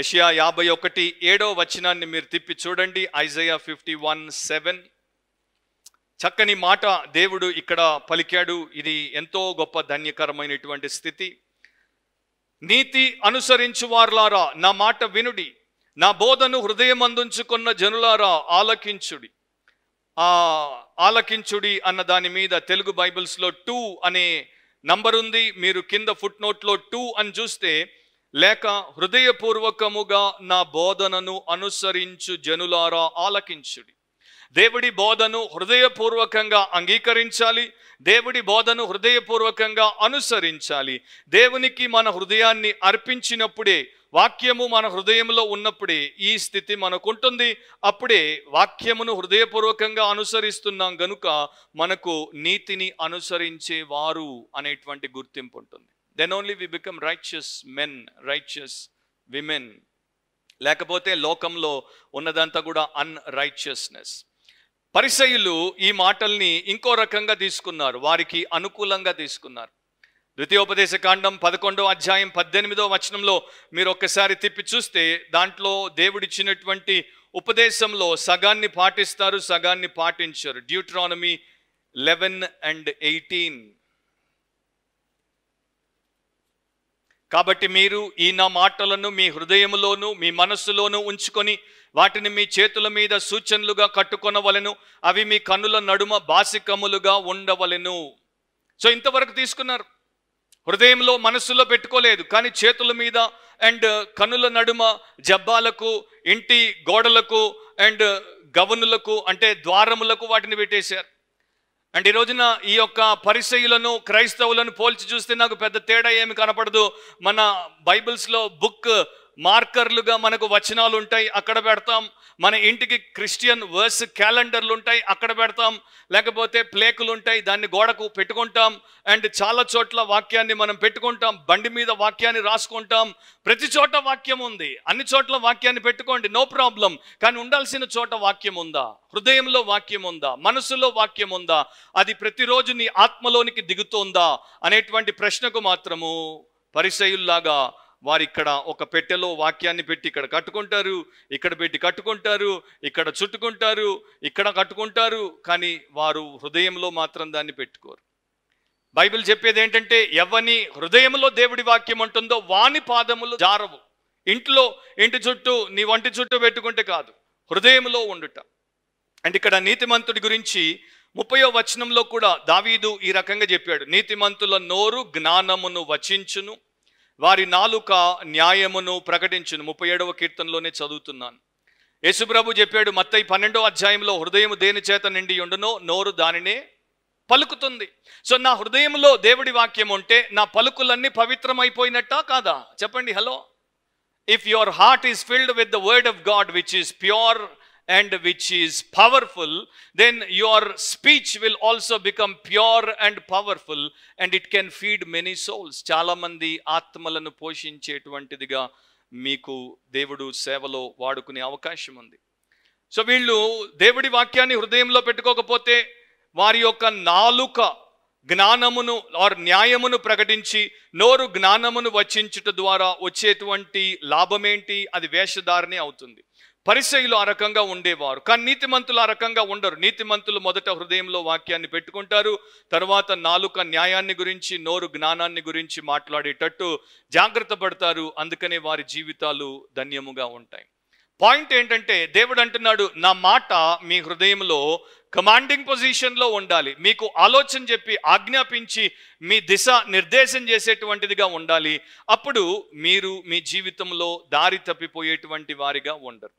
ఏషియా యాభై ఒకటి ఏడో వచనాన్ని మీరు తిప్పి చూడండి ఐజయా ఫిఫ్టీ వన్ సెవెన్ చక్కని మాట దేవుడు ఇక్కడ పలికాడు ఇది ఎంతో గొప్ప ధన్యకరమైనటువంటి స్థితి నీతి అనుసరించు వార్లారా నా మాట వినుడి నా బోధను హృదయం అందుంచుకున్న జనులారా ఆలకించుడి ఆ ఆలకించుడి అన్న దాని మీద తెలుగు బైబిల్స్లో టూ అనే నంబర్ ఉంది మీరు కింద ఫుట్ నోట్లో టూ అని చూస్తే లేక హృదయపూర్వకముగా నా బోధనను అనుసరించు జనులారా ఆలకించుడి దేవుడి బోధను హృదయపూర్వకంగా అంగీకరించాలి దేవుడి బోధను హృదయపూర్వకంగా అనుసరించాలి దేవునికి మన హృదయాన్ని అర్పించినప్పుడే వాక్యము మన హృదయంలో ఉన్నప్పుడే ఈ స్థితి మనకుంటుంది అప్పుడే వాక్యమును హృదయపూర్వకంగా అనుసరిస్తున్నాం గనుక మనకు నీతిని అనుసరించే వారు అనేటువంటి గుర్తింపు ఉంటుంది then only we become righteous men righteous women లేకపోతే లోకంలో ఉన్నదంతా కూడా అన్ అన్రైచియస్నెస్ పరిసయులు ఈ మాటల్ని ఇంకో రకంగా తీసుకున్నారు వారికి అనుకూలంగా తీసుకున్నారు ద్వితీయోపదేశ కాండం పదకొండవ అధ్యాయం పద్దెనిమిదవ వచనంలో మీరు ఒక్కసారి తిప్పి చూస్తే దాంట్లో దేవుడిచ్చినటువంటి ఉపదేశంలో సగాన్ని పాటిస్తారు సగాన్ని పాటించరు డ్యూట్రానమీ లెవెన్ అండ్ ఎయిటీన్ కాబట్టి మీరు ఈ నా మాటలను మీ హృదయములోను మీ మనస్సులోను ఉంచుకొని వాటిని మీ చేతుల మీద సూచనలుగా కట్టుకొనవలను అవి మీ కన్నుల నడుమ బాసికములుగా ఉండవలను సో ఇంతవరకు తీసుకున్నారు హృదయంలో మనస్సులో పెట్టుకోలేదు కానీ చేతుల మీద అండ్ కనుల నడుమ జబ్బాలకు ఇంటి గోడలకు అండ్ గవనులకు అంటే ద్వారములకు వాటిని పెట్టేశారు అండ్ ఈ రోజున ఈ యొక్క పరిసయులను క్రైస్తవులను పోల్చి చూస్తే నాకు పెద్ద తేడా ఏమి కనపడదు మన బైబిల్స్లో బుక్ మార్కర్లుగా మనకు వచనాలు ఉంటాయి అక్కడ పెడతాం మన ఇంటికి క్రిస్టియన్ వర్స్ క్యాలెండర్లు ఉంటాయి అక్కడ పెడతాం లేకపోతే ప్లేకులు ఉంటాయి దాన్ని గోడకు పెట్టుకుంటాం అండ్ చాలా చోట్ల వాక్యాన్ని మనం పెట్టుకుంటాం బండి మీద వాక్యాన్ని రాసుకుంటాం ప్రతి చోట వాక్యం ఉంది అన్ని చోట్ల వాక్యాన్ని పెట్టుకోండి నో ప్రాబ్లం కానీ ఉండాల్సిన చోట వాక్యం ఉందా హృదయంలో వాక్యం ఉందా మనసులో వాక్యం ఉందా అది ప్రతిరోజు నీ ఆత్మలోనికి దిగుతోందా అనేటువంటి ప్రశ్నకు మాత్రము పరిసయుల్లాగా వారు ఇక్కడ ఒక పెట్టెలో వాక్యాన్ని పెట్టి ఇక్కడ కట్టుకుంటారు ఇక్కడ పెట్టి కట్టుకుంటారు ఇక్కడ చుట్టుకుంటారు ఇక్కడ కట్టుకుంటారు కానీ వారు హృదయంలో మాత్రం దాన్ని పెట్టుకోరు బైబిల్ చెప్పేది ఏంటంటే ఎవని హృదయంలో దేవుడి వాక్యం ఉంటుందో వాని పాదములు జారవు ఇంట్లో ఇంటి చుట్టూ నీ వంటి చుట్టూ పెట్టుకుంటే కాదు హృదయంలో ఉండుట అండ్ ఇక్కడ నీతిమంతుడి గురించి ముప్పయో వచనంలో కూడా దావీదు ఈ రకంగా చెప్పాడు నీతిమంతుల నోరు జ్ఞానమును వచించును వారి నాలుక న్యాయమును ప్రకటించును ముప్పై ఏడవ కీర్తనలోనే చదువుతున్నాను యేసుప్రభు చెప్పాడు మత్తయి పన్నెండో అధ్యాయంలో హృదయం దేని చేత నిండి ఉండునో నోరు దానినే పలుకుతుంది సో నా హృదయంలో దేవుడి వాక్యం ఉంటే నా పలుకులన్నీ పవిత్రమైపోయినట్టా కాదా చెప్పండి hello if your heart is filled with the word of God which is pure and which is powerful, then your speech will also become pure and powerful and it can feed many souls చాలామంది ఆత్మలను పోషించేటువంటిదిగా మీకు దేవుడు సేవలో వాడుకునే అవకాశం ఉంది so వీళ్ళు దేవుడి వాక్యాన్ని హృదయంలో పెట్టుకోకపోతే వారి యొక్క నాలుక జ్ఞానమును ఆర్ న్యాయమును ప్రకటించి నోరు జ్ఞానమును వచ్చించుట ద్వారా వచ్చేటువంటి లాభమేంటి అది వేషధారణే అవుతుంది పరిసయులు ఆ రకంగా ఉండేవారు కానీ నీతిమంతులు ఆ రకంగా ఉండరు నీతిమంతులు మొదట హృదయంలో వాక్యాన్ని పెట్టుకుంటారు తర్వాత నాలుక న్యాయాన్ని గురించి నోరు జ్ఞానాన్ని గురించి మాట్లాడేటట్టు జాగ్రత్త పడతారు అందుకనే వారి జీవితాలు ధన్యముగా ఉంటాయి పాయింట్ ఏంటంటే దేవుడు అంటున్నాడు నా మాట మీ హృదయంలో కమాండింగ్ పొజిషన్లో ఉండాలి మీకు ఆలోచన చెప్పి ఆజ్ఞాపించి మీ దిశ నిర్దేశం చేసేటువంటిదిగా ఉండాలి అప్పుడు మీరు మీ జీవితంలో దారి తప్పిపోయేటువంటి వారిగా ఉండరు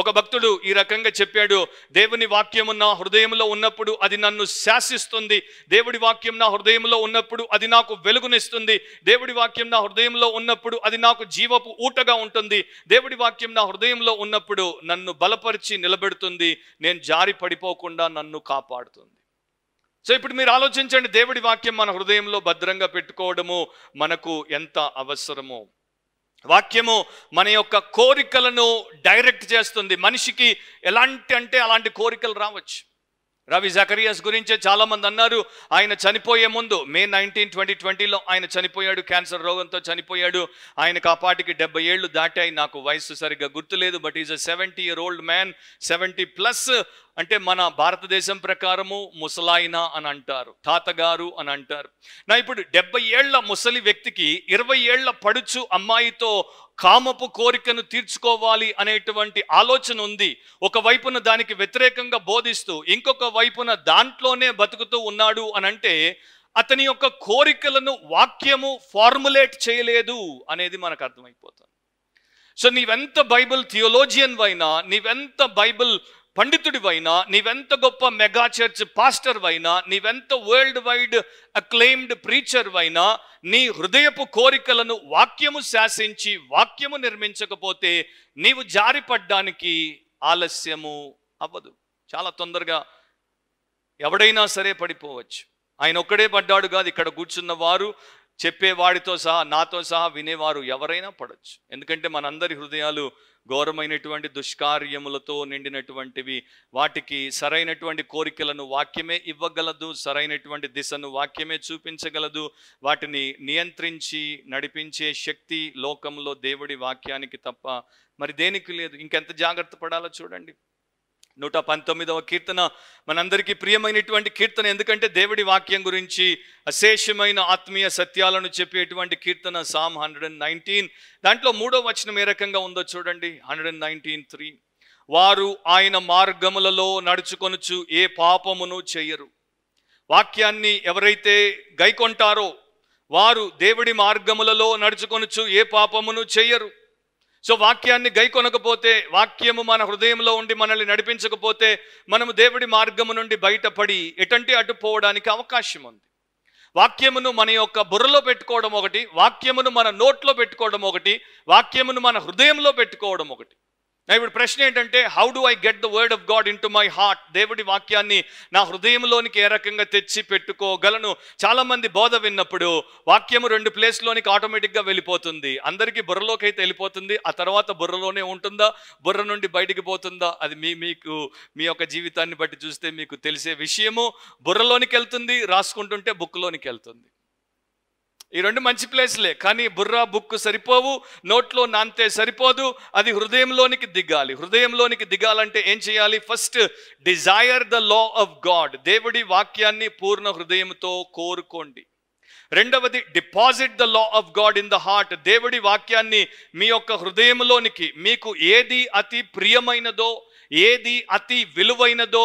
ఒక భక్తుడు ఈ రకంగా చెప్పాడు దేవుని వాక్యము నా హృదయంలో ఉన్నప్పుడు అది నన్ను శాసిస్తుంది దేవుడి వాక్యం నా హృదయంలో ఉన్నప్పుడు అది నాకు వెలుగునిస్తుంది దేవుడి వాక్యం నా హృదయంలో ఉన్నప్పుడు అది నాకు జీవపు ఊటగా ఉంటుంది దేవుడి వాక్యం నా హృదయంలో ఉన్నప్పుడు నన్ను బలపరిచి నిలబెడుతుంది నేను జారి పడిపోకుండా నన్ను కాపాడుతుంది సో ఇప్పుడు మీరు ఆలోచించండి దేవుడి వాక్యం మన హృదయంలో భద్రంగా పెట్టుకోవడము మనకు ఎంత అవసరమో వాక్యము మన యొక్క కోరికలను డైరెక్ట్ చేస్తుంది మనిషికి ఎలాంటి అంటే అలాంటి కోరికలు రావచ్చు రవి జకరియాస్ గురించే చాలామంది అన్నారు ఆయన చనిపోయే ముందు మే నైన్టీన్ ట్వంటీ ట్వంటీలో ఆయన చనిపోయాడు క్యాన్సర్ రోగంతో చనిపోయాడు ఆయనకు ఆ పాటికి డెబ్బై ఏళ్ళు దాటాయి నాకు వయసు సరిగ్గా గుర్తులేదు but is a seventy year old man seventy plus అంటే మన భారతదేశం ప్రకారము ముసలాయన అని అంటారు తాతగారు అని అంటారు నా ఇప్పుడు డెబ్బై ఏళ్ల ముసలి వ్యక్తికి ఇరవై ఏళ్ల పడుచు అమ్మాయితో కామపు కోరికను తీర్చుకోవాలి అనేటువంటి ఆలోచన ఉంది ఒకవైపున దానికి వ్యతిరేకంగా బోధిస్తూ ఇంకొక వైపున దాంట్లోనే బతుకుతూ ఉన్నాడు అని అంటే అతని యొక్క కోరికలను వాక్యము ఫార్ములేట్ చేయలేదు అనేది మనకు అర్థమైపోతుంది సో నీవెంత బైబిల్ థియోలోజియన్ అయినా నీవెంత బైబిల్ పండితుడివైనా నీవెంత గొప్ప మెగా చర్చ్ పాస్టర్ అయినా నీవెంత వరల్డ్ వైడ్ అక్లెయిమ్డ్ ప్రీచర్ అయినా నీ హృదయపు కోరికలను వాక్యము శాసించి వాక్యము నిర్మించకపోతే నీవు జారిపడ్డానికి ఆలస్యము అవ్వదు చాలా తొందరగా ఎవడైనా సరే పడిపోవచ్చు ఆయన ఒక్కడే పడ్డాడు కాదు ఇక్కడ కూర్చున్న వారు చెప్పేవాడితో సహా నాతో సహా వినేవారు ఎవరైనా పడవచ్చు ఎందుకంటే మనందరి హృదయాలు ఘోరమైనటువంటి దుష్కార్యములతో నిండినటువంటివి వాటికి సరైనటువంటి కోరికలను వాక్యమే ఇవ్వగలదు సరైనటువంటి దిశను వాక్యమే చూపించగలదు వాటిని నియంత్రించి నడిపించే శక్తి లోకంలో దేవుడి వాక్యానికి తప్ప మరి దేనికి లేదు ఇంకెంత జాగ్రత్త పడాలో చూడండి నూట పంతొమ్మిదవ కీర్తన మనందరికీ ప్రియమైనటువంటి కీర్తన ఎందుకంటే దేవుడి వాక్యం గురించి అశేషమైన ఆత్మీయ సత్యాలను చెప్పేటువంటి కీర్తన సామ్ హండ్రెడ్ అండ్ నైన్టీన్ దాంట్లో మూడో వచనం ఏ రకంగా ఉందో చూడండి హండ్రెడ్ అండ్ నైన్టీన్ త్రీ వారు ఆయన మార్గములలో నడుచుకొనుచు ఏ పాపమును చేయరు వాక్యాన్ని ఎవరైతే గైకొంటారో వారు దేవుడి మార్గములలో నడుచుకొనుచు ఏ పాపమును చేయరు సో వాక్యాన్ని గైకొనకపోతే వాక్యము మన హృదయంలో ఉండి మనల్ని నడిపించకపోతే మనము దేవుడి మార్గము నుండి బయటపడి ఎటంటి అటు పోవడానికి అవకాశం ఉంది వాక్యమును మన యొక్క బుర్రలో పెట్టుకోవడం ఒకటి వాక్యమును మన నోట్లో పెట్టుకోవడం ఒకటి వాక్యమును మన హృదయంలో పెట్టుకోవడం ఒకటి నా ఇప్పుడు ప్రశ్న ఏంటంటే how do I get the word of God into my heart దేవుడి వాక్యాన్ని నా హృదయంలోనికి ఏ రకంగా తెచ్చి పెట్టుకోగలను చాలామంది బోధ విన్నప్పుడు వాక్యము రెండు ప్లేస్లోనికి ఆటోమేటిక్గా వెళ్ళిపోతుంది అందరికీ బుర్రలోకి అయితే వెళ్ళిపోతుంది ఆ తర్వాత బుర్రలోనే ఉంటుందా బుర్ర నుండి బయటికి పోతుందా అది మీ మీకు మీ యొక్క జీవితాన్ని బట్టి చూస్తే మీకు తెలిసే విషయము బుర్రలోనికి వెళ్తుంది రాసుకుంటుంటే బుక్లోనికి వెళ్తుంది ఈ రెండు మంచి ప్లేస్లే కానీ బుర్రా బుక్ సరిపోవు నోట్లో నాంతే సరిపోదు అది హృదయంలోనికి దిగాలి హృదయంలోనికి దిగాలంటే ఏం చేయాలి first desire the law of God దేవుడి వాక్యాన్ని పూర్ణ హృదయంతో కోరుకోండి రెండవది deposit the law of God in the heart దేవుడి వాక్యాన్ని మీ యొక్క హృదయంలోనికి మీకు ఏది అతి ప్రియమైనదో ఏది అతి విలువైనదో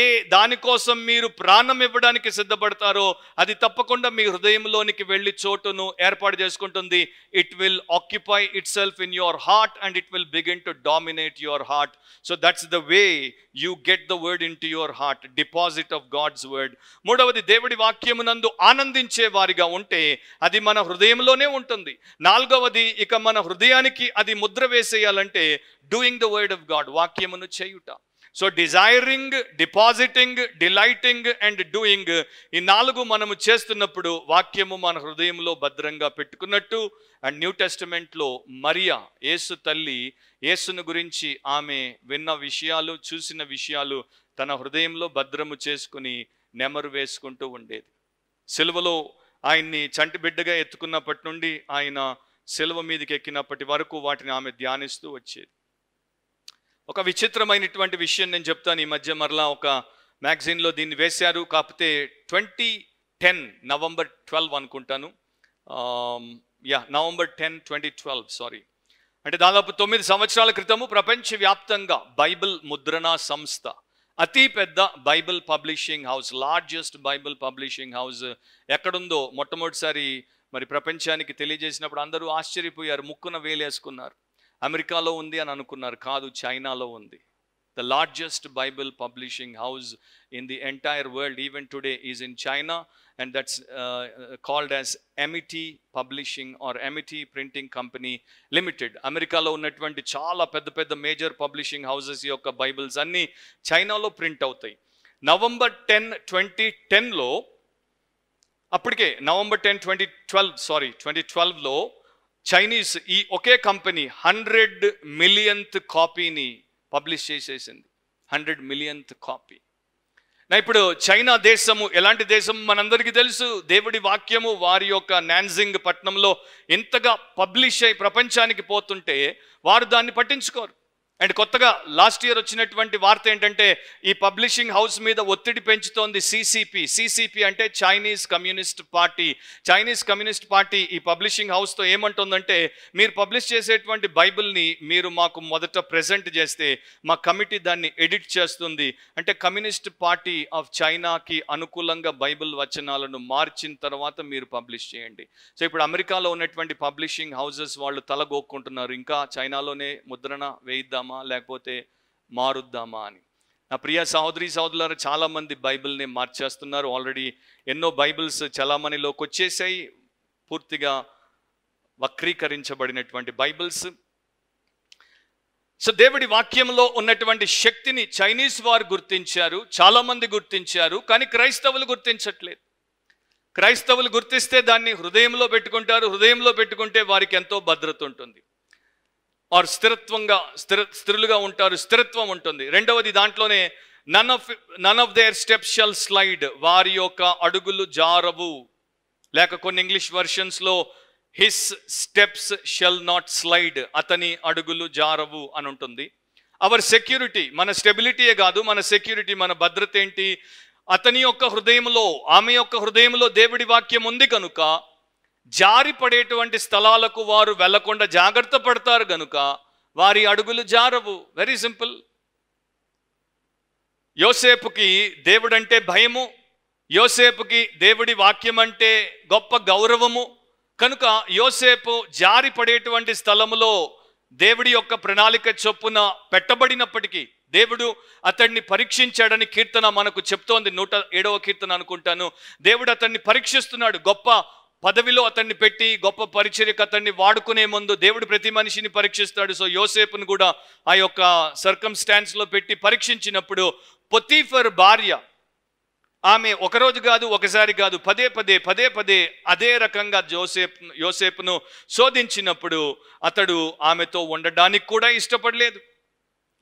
ఏ దానికోసం మీరు ప్రాణం ఇవ్వడానికి సిద్ధపడతారో అది తప్పకుండా మీ హృదయంలోనికి వెళ్ళి చోటును ఏర్పాటు చేసుకుంటుంది it will occupy itself in your heart and it will begin to dominate your heart so that's the way you get the word into your heart deposit of God's word మూడవది దేవుడి వాక్యమునందు ఆనందించే వారిగా ఉంటే అది మన హృదయంలోనే ఉంటుంది నాలుగవది ఇక మన హృదయానికి అది ముద్ర వేసేయాలంటే doing the word of God వాక్యమును చేయుట so desiring depositing delighting and doing ఈ నాలుగు మనము చేస్తున్నప్పుడు వాక్యము మన హృదయంలో భద్రంగా పెట్టుకున్నట్టు అండ్ న్యూ టెస్టిమెంట్లో మరియా యేసు తల్లి యేసును గురించి ఆమె విన్న విషయాలు చూసిన విషయాలు తన హృదయంలో భద్రము చేసుకుని నెమరు వేసుకుంటూ ఉండేది సిలువలో ఆయన్ని చంటి బిడ్డగా ఎత్తుకున్నప్పటి నుండి ఆయన సిలువ మీదకి ఎక్కినప్పటి వరకు వాటిని ఆమె ధ్యానిస్తూ వచ్చేది ఒక విచిత్రమైనటువంటి విషయం నేను చెప్తాను ఈ మధ్య మరలా ఒక మ్యాగజైన్లో దీన్ని వేశారు కాకపోతే ట్వంటీ టెన్ నవంబర్ ట్వెల్వ్ అనుకుంటాను yeah November ten twenty twelve sorry అంటే దాదాపు తొమ్మిది సంవత్సరాల క్రితము ప్రపంచవ్యాప్తంగా బైబిల్ ముద్రణ సంస్థ అతి పెద్ద Bible publishing house largest Bible publishing house ఎక్కడుందో మొట్టమొదటిసారి మరి ప్రపంచానికి తెలియజేసినప్పుడు అందరూ ఆశ్చర్యపోయారు ముక్కున వేలేసుకున్నారు అమెరికాలో ఉంది అని అనుకున్నారు కాదు చైనాలో ఉంది the largest Bible publishing house in the entire world even today is in China and that's called as Amity publishing or Amity printing company limited అమెరికాలో ఉన్నటువంటి చాలా పెద్ద పెద్ద మేజర్ పబ్లిషింగ్ హౌసెస్ యొక్క బైబిల్స్ అన్నీ చైనాలో ప్రింట్ అవుతాయి నవంబర్ టెన్ ట్వంటీ టెన్లో అప్పటికే November ten twenty twelve sorry twenty ట్వెల్వ్లో చైనీస్ ఈ ఒకే కంపెనీ హండ్రెడ్ మిలియన్త్ కాపీని పబ్లిష్ చేసేసింది హండ్రెడ్ మిలియన్త్ కాపీ నా ఇప్పుడు చైనా దేశము ఎలాంటి దేశం మనందరికీ తెలుసు దేవుడి వాక్యము వారి యొక్క నాన్జింగ్ పట్టణంలో ఇంతగా పబ్లిష్ అయి ప్రపంచానికి పోతుంటే వారు దాన్ని పట్టించుకోరు అండ్ కొత్తగా లాస్ట్ ఇయర్ వచ్చినటువంటి వార్త ఏంటంటే ఈ పబ్లిషింగ్ హౌస్ మీద ఒత్తిడి పెంచుతోంది సిసిపి సిసిపి అంటే Chinese communist party Chinese communist party ఈ పబ్లిషింగ్ హౌస్తో ఏమంటుందంటే మీరు పబ్లిష్ చేసేటువంటి బైబిల్ని మీరు మాకు మొదట ప్రజెంట్ చేస్తే మా కమిటీ దాన్ని ఎడిట్ చేస్తుంది అంటే కమ్యూనిస్ట్ పార్టీ ఆఫ్ చైనాకి అనుకూలంగా బైబిల్ వచనాలను మార్చిన తర్వాత మీరు పబ్లిష్ చేయండి సో ఇప్పుడు అమెరికాలో ఉన్నటువంటి పబ్లిషింగ్ హౌజెస్ వాళ్ళు తలగోక్కుంటున్నారు ఇంకా చైనాలోనే ముద్రణ వేయిద్దామా చేద్దామా లేకపోతే మారుద్దామా అని నా ప్రియ సహోదరి సహోదరులారు చాలామంది బైబిల్ని మార్చేస్తున్నారు ఆల్రెడీ ఎన్నో బైబిల్స్ చలామణిలోకి వచ్చేసాయి పూర్తిగా వక్రీకరించబడినటువంటి బైబిల్స్ సో దేవుడి వాక్యంలో ఉన్నటువంటి శక్తిని చైనీస్ వారు గుర్తించారు చాలామంది గుర్తించారు కానీ క్రైస్తవులు గుర్తించట్లేదు క్రైస్తవులు గుర్తిస్తే దాన్ని హృదయంలో పెట్టుకుంటారు హృదయంలో పెట్టుకుంటే వారికి ఎంతో భద్రత ఉంటుంది వారు స్థిరత్వంగా స్థిర స్థిరులుగా ఉంటారు స్థిరత్వం ఉంటుంది రెండవది దాంట్లోనే none of none of their steps shall slide వారి యొక్క అడుగులు జారవు లేక కొన్ని ఇంగ్లీష్ వెర్షన్స్లో his steps shall not slide అతని అడుగులు జారవు అని ఉంటుంది అవర్ సెక్యూరిటీ మన స్టెబిలిటీయే కాదు మన సెక్యూరిటీ మన భద్రత ఏంటి అతని యొక్క హృదయంలో ఆమె యొక్క హృదయంలో దేవుడి వాక్యం ఉంది కనుక జారిపడేటువంటి స్థలాలకు వారు వెళ్లకుండా జాగ్రత్త పడతారు గనుక వారి అడుగులు జారవు వెరీ సింపుల్ యోసేపుకి దేవుడంటే భయము యోసేపుకి దేవుడి వాక్యం అంటే గొప్ప గౌరవము కనుక యోసేపు జారి పడేటువంటి స్థలములో దేవుడి యొక్క ప్రణాళిక చొప్పున పెట్టబడినప్పటికీ దేవుడు అతన్ని పరీక్షించాడని కీర్తన మనకు చెప్తోంది నూట ఏడవ కీర్తన అనుకుంటాను దేవుడు అతన్ని పరీక్షిస్తున్నాడు గొప్ప పదవిలో అతన్ని పెట్టి గొప్ప పరిచర్యకు అతన్ని వాడుకునే ముందు దేవుడు ప్రతి మనిషిని పరీక్షిస్తాడు సో యోసేపును కూడా ఆ యొక్క సర్కంస్టాన్స్లో పెట్టి పరీక్షించినప్పుడు పొతీఫర్ భార్య ఆమె ఒకరోజు కాదు ఒకసారి కాదు పదే పదే పదే పదే అదే రకంగా జోసేప్ యోసేపును శోధించినప్పుడు అతడు ఆమెతో ఉండడానికి కూడా ఇష్టపడలేదు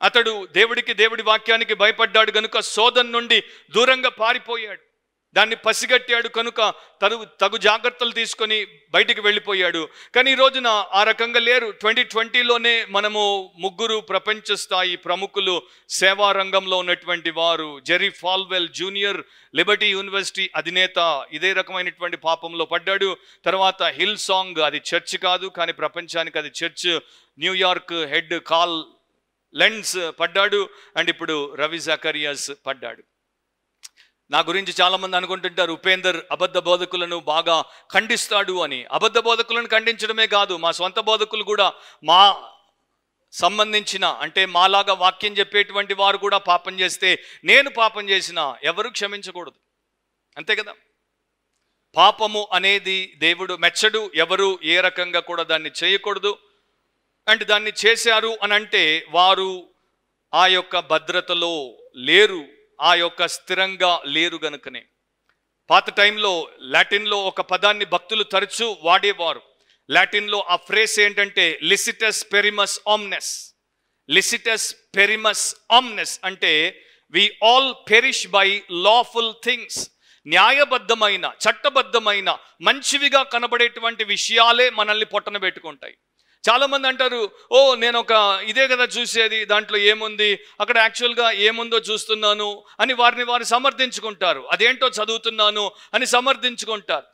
అతడు దేవుడికి దేవుడి వాక్యానికి భయపడ్డాడు గనుక శోధన నుండి దూరంగా పారిపోయాడు దాన్ని పసిగట్టాడు కనుక తను తగు జాగ్రత్తలు తీసుకొని బయటికి వెళ్ళిపోయాడు కానీ ఈ రోజున ఆ రకంగా లేరు ట్వంటీ ట్వంటీలోనే మనము ముగ్గురు ప్రపంచ స్థాయి ప్రముఖులు సేవా రంగంలో ఉన్నటువంటి వారు Jerry Falwell junior Liberty University అధినేత ఇదే రకమైనటువంటి పాపంలో పడ్డాడు తర్వాత హిల్ సాంగ్ అది చర్చ్ కాదు కానీ ప్రపంచానికి అది చర్చ్ న్యూయార్క్ హెడ్ కాల్ లెన్స్ పడ్డాడు అండ్ ఇప్పుడు రవి జకరియాస్ పడ్డాడు నా గురించి చాలామంది అనుకుంటుంటారు ఉపేందర్ అబద్ధ బోధకులను బాగా ఖండిస్తాడు అని అబద్ధ బోధకులను ఖండించడమే కాదు మా సొంత బోధకులు కూడా మా సంబంధించిన అంటే మాలాగా వాక్యం చెప్పేటువంటి వారు కూడా పాపం చేస్తే నేను పాపం చేసిన ఎవరు క్షమించకూడదు అంతే కదా పాపము అనేది దేవుడు మెచ్చడు ఎవరు ఏ రకంగా కూడా దాన్ని చేయకూడదు అండ్ దాన్ని చేశారు అని అంటే వారు ఆ యొక్క భద్రతలో లేరు ఆ యొక్క స్థిరంగా లేరు గనుకనే పాత టైంలో లాటిన్లో ఒక పదాన్ని భక్తులు తరచూ వాడేవారు లాటిన్లో ఆ ఫ్రేస్ ఏంటంటే లిసిటస్ పెరిమస్ ఆమ్నెస్ లిసిటస్ పెరిమస్ ఆమ్నెస్ అంటే we all perish by lawful things న్యాయబద్ధమైన చట్టబద్ధమైన మంచివిగా కనబడేటువంటి విషయాలే మనల్ని పొట్టన పెట్టుకుంటాయి చాలామంది అంటారు ఓ నేను ఒక ఇదే కదా చూసేది దాంట్లో ఏముంది అక్కడ యాక్చువల్గా ఏముందో చూస్తున్నాను అని వారిని వారు సమర్థించుకుంటారు అదేంటో చదువుతున్నాను అని సమర్థించుకుంటారు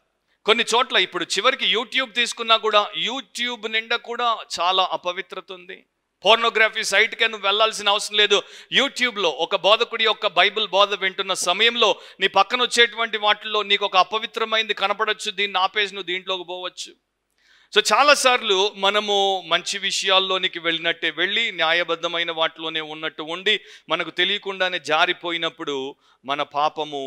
కొన్ని చోట్ల ఇప్పుడు చివరికి యూట్యూబ్ తీసుకున్నా కూడా యూట్యూబ్ నిండా కూడా చాలా అపవిత్రత ఉంది పోర్నోగ్రఫీ సైట్కే నువ్వు వెళ్ళాల్సిన అవసరం లేదు యూట్యూబ్లో ఒక బోధకుడి యొక్క బైబిల్ బోధ వింటున్న సమయంలో నీ పక్కన వచ్చేటువంటి వాటిల్లో నీకు ఒక అపవిత్రమైంది కనపడచ్చు దీన్ని ఆపేసి నువ్వు దీంట్లోకి పోవచ్చు సో చాలాసార్లు మనము మంచి విషయాల్లోనికి వెళ్ళినట్టే వెళ్ళి న్యాయబద్ధమైన వాటిలోనే ఉన్నట్టు ఉండి మనకు తెలియకుండానే జారిపోయినప్పుడు మన పాపము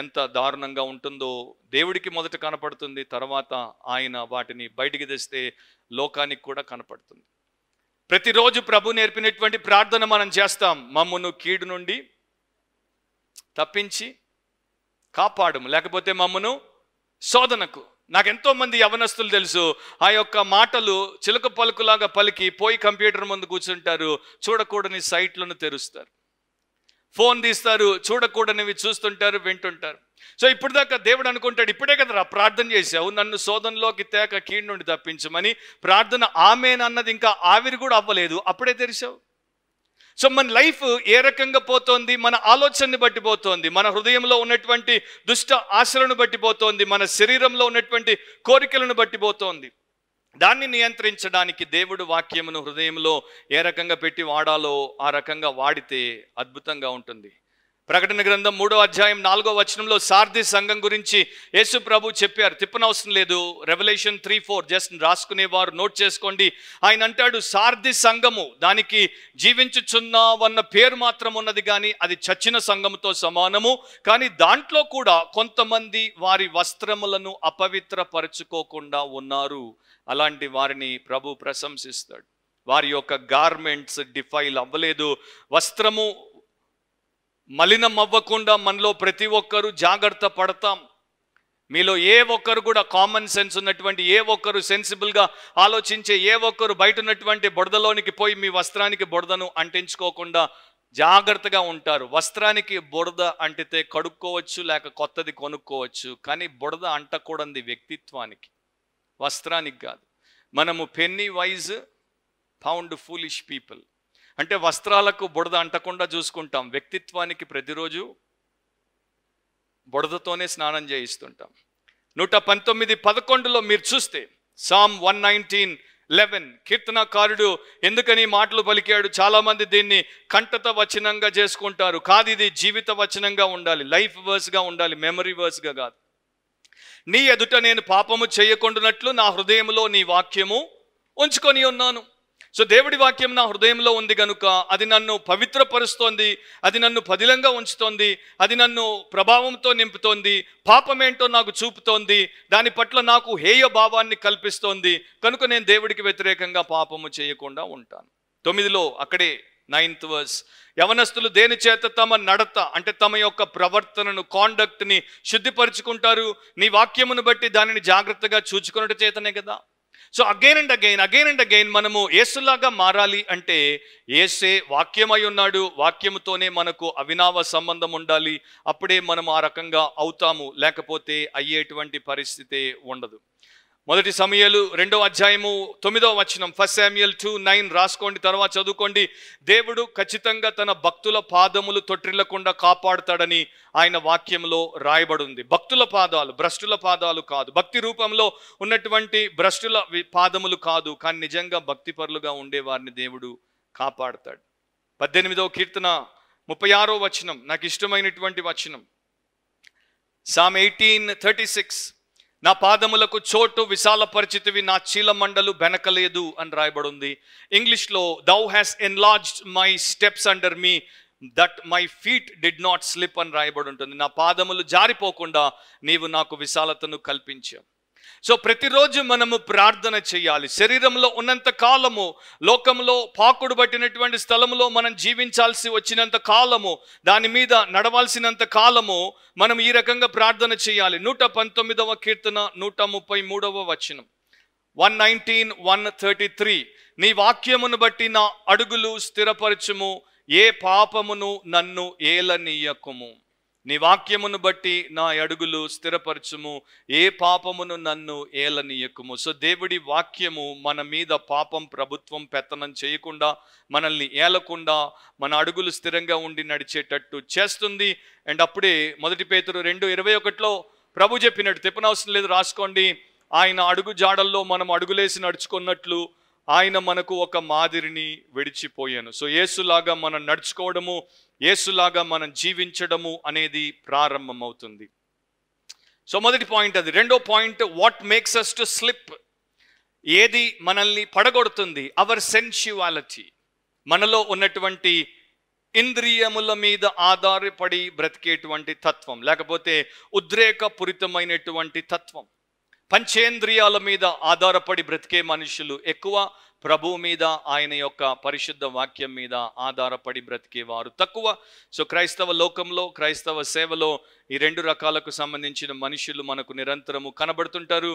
ఎంత దారుణంగా ఉంటుందో దేవుడికి మొదట కనపడుతుంది తర్వాత ఆయన వాటిని బయటికి తెస్తే లోకానికి కూడా కనపడుతుంది ప్రతిరోజు ప్రభు నేర్పినటువంటి ప్రార్థన మనం చేస్తాం మమ్మను కీడు నుండి తప్పించి కాపాడము లేకపోతే మమ్మను శోధనకు నాకు ఎంతోమంది యవనస్తులు తెలుసు ఆ యొక్క మాటలు చిలక పలుకులాగా పలికి పోయి కంప్యూటర్ ముందు కూర్చుంటారు చూడకూడని సైట్లను తెరుస్తారు ఫోన్ తీస్తారు చూడకూడనివి చూస్తుంటారు వింటుంటారు సో ఇప్పుడు దాకా దేవుడు అనుకుంటాడు ఇప్పుడే కదరా ప్రార్థన చేశావు నన్ను శోధనలోకి తేక కీడు నుండి తప్పించమని ప్రార్థన ఆమెనన్నది ఇంకా ఆవిరి కూడా అవ్వలేదు అప్పుడే తెరిచావు సో మన లైఫ్ ఏ రకంగా పోతోంది మన ఆలోచనని బట్టి పోతోంది మన హృదయంలో ఉన్నటువంటి దుష్ట ఆశలను బట్టి పోతోంది మన శరీరంలో ఉన్నటువంటి కోరికలను బట్టి పోతోంది దాన్ని నియంత్రించడానికి దేవుడు వాక్యమును హృదయంలో ఏ రకంగా పెట్టి వాడాలో ఆ రకంగా వాడితే అద్భుతంగా ఉంటుంది ప్రకటన గ్రంథం మూడో అధ్యాయం నాలుగో వచనంలో సార్థి సంఘం గురించి యేసు ప్రభు చెప్పారు తిప్పనవసరం లేదు రెవల్యూషన్ త్రీ ఫోర్ జస్ట్ రాసుకునేవారు నోట్ చేసుకోండి ఆయన అంటాడు సార్థి సంఘము దానికి జీవించుచున్నావన్న పేరు మాత్రం ఉన్నది కానీ అది చచ్చిన సంఘముతో సమానము కానీ దాంట్లో కూడా కొంతమంది వారి వస్త్రములను అపవిత్రపరచుకోకుండా ఉన్నారు అలాంటి వారిని ప్రభు ప్రశంసిస్తాడు వారి యొక్క గార్మెంట్స్ డిఫైల్ అవ్వలేదు వస్త్రము మలినం అవ్వకుండా మనలో ప్రతి ఒక్కరూ జాగ్రత్త పడతాం మీలో ఏ ఒక్కరు కూడా కామన్ సెన్స్ ఉన్నటువంటి ఏ ఒక్కరు సెన్సిబుల్గా ఆలోచించే ఏ ఒక్కరు బయట ఉన్నటువంటి బుడదలోనికి పోయి మీ వస్త్రానికి బుడదను అంటించుకోకుండా జాగ్రత్తగా ఉంటారు వస్త్రానికి బురద అంటితే కడుక్కోవచ్చు లేక కొత్తది కొనుక్కోవచ్చు కానీ బుడద అంటకూడదు వ్యక్తిత్వానికి వస్త్రానికి కాదు మనము penny wise pound foolish people అంటే వస్త్రాలకు బుడద అంటకుండా చూసుకుంటాం వ్యక్తిత్వానికి ప్రతిరోజు బుడదతోనే స్నానం చేయిస్తుంటాం నూట పంతొమ్మిది పదకొండులో మీరు చూస్తే సామ్ వన్ నైన్టీన్ లెవెన్ కీర్తనకారుడు ఎందుకని మాటలు పలికాడు చాలామంది దీన్ని కంటత వచనంగా చేసుకుంటారు కాదు ఇది జీవిత వచనంగా ఉండాలి లైఫ్ వర్స్గా ఉండాలి మెమరీ వర్స్గా కాదు నీ ఎదుట నేను పాపము చేయకుండానట్లు నా హృదయంలో నీ వాక్యము ఉంచుకొని ఉన్నాను సో దేవుడి వాక్యం నా హృదయంలో ఉంది కనుక అది నన్ను పవిత్రపరుస్తోంది అది నన్ను పదిలంగా ఉంచుతోంది అది నన్ను ప్రభావంతో నింపుతోంది పాపమేంటో నాకు చూపుతోంది దాని పట్ల నాకు హేయ భావాన్ని కల్పిస్తోంది కనుక నేను దేవుడికి వ్యతిరేకంగా పాపము చేయకుండా ఉంటాను తొమ్మిదిలో అక్కడే నైన్త్ వర్స్ యవనస్తులు దేని చేత తమ నడత అంటే తమ యొక్క ప్రవర్తనను కాండక్ట్ని శుద్ధిపరుచుకుంటారు నీ వాక్యమును బట్టి దానిని జాగ్రత్తగా చూచుకున్నట్టు చేతనే కదా so again and again again and again మనము ఏసులాగా మారాలి అంటే ఏసే వాక్యమై ఉన్నాడు వాక్యముతోనే మనకు అవినావ సంబంధం ఉండాలి అప్పుడే మనం ఆ రకంగా అవుతాము లేకపోతే అయ్యేటువంటి పరిస్థితి ఉండదు మొదటి సమయాలు రెండో అధ్యాయము తొమ్మిదో వచనం ఫస్ట్ సామ్యుయల్ టూ నైన్ రాసుకోండి తర్వాత చదువుకోండి దేవుడు ఖచ్చితంగా తన భక్తుల పాదములు తొట్టిల్లకుండా కాపాడుతాడని ఆయన వాక్యంలో రాయబడింది భక్తుల పాదాలు భ్రష్టుల పాదాలు కాదు భక్తి రూపంలో ఉన్నటువంటి భ్రష్టుల పాదములు కాదు కానీ నిజంగా భక్తిపరులుగా ఉండేవారిని దేవుడు కాపాడుతాడు పద్దెనిమిదవ కీర్తన ముప్పై ఆరో వచనం నాకు ఇష్టమైనటువంటి వచనం సామ్ ఎయిటీన్ థర్టీ సిక్స్ నా పాదములకు చోటు విశాల పరిచితివి నా చీలమండలు బెనకలేదు అని రాయబడుంది ఇంగ్లీష్లో thou has enlarged my steps under me that my feet did not slip అని రాయబడి ఉంటుంది నా పాదములు జారిపోకుండా నీవు నాకు విశాలతను కల్పించావు సో ప్రతిరోజు మనము ప్రార్థన చేయాలి శరీరంలో ఉన్నంత కాలము లోకంలో పాకుడు పట్టినటువంటి స్థలంలో మనం జీవించాల్సి వచ్చినంత కాలము దాని మీద నడవాల్సినంత కాలము మనం ఈ రకంగా ప్రార్థన చేయాలి నూట పంతొమ్మిదవ కీర్తన నూట ముప్పై మూడవ వచనం one nineteen one thirty three నీ వాక్యమును బట్టి నా అడుగులు స్థిరపరచము ఏ పాపమును నన్ను ఏలనీయకుము నీ వాక్యమును బట్టి నా అడుగులు స్థిరపరచుము ఏ పాపమును నన్ను ఏలనీయకుము సో దేవుడి వాక్యము మన మీద పాపం ప్రభుత్వం పెత్తనం చేయకుండా మనల్ని ఏలకుండా మన అడుగులు స్థిరంగా ఉండి నడిచేటట్టు చేస్తుంది అండ్ అప్పుడే మొదటి పేతురు రెండు ఇరవై ఒకటిలో ప్రభు చెప్పినట్టు తెప్పనవసరం లేదు రాసుకోండి ఆయన అడుగు జాడల్లో మనం అడుగులేసి నడుచుకున్నట్లు ఆయన మనకు ఒక మాదిరిని విడిచిపోయాను సో యేసులాగా మనం నడుచుకోవడము యేసులాగా మనం జీవించడము అనేది ప్రారంభమవుతుంది సో మొదటి పాయింట్ అది రెండో point what makes us to slip ఏది మనల్ని పడగొడుతుంది అవర్ సెన్షువాలిటీ మనలో ఉన్నటువంటి ఇంద్రియముల మీద ఆధారపడి బ్రతికేటువంటి తత్వం లేకపోతే ఉద్రేకపూరితమైనటువంటి తత్వం పంచేంద్రియాల మీద ఆధారపడి బ్రతికే మనుషులు ఎక్కువ ప్రభువు మీద ఆయన యొక్క పరిశుద్ధ వాక్యం మీద ఆధారపడి బ్రతికేవారు తక్కువ సో క్రైస్తవ లోకంలో క్రైస్తవ సేవలో ఈ రెండు రకాలకు సంబంధించిన మనుషులు మనకు నిరంతరము కనబడుతుంటారు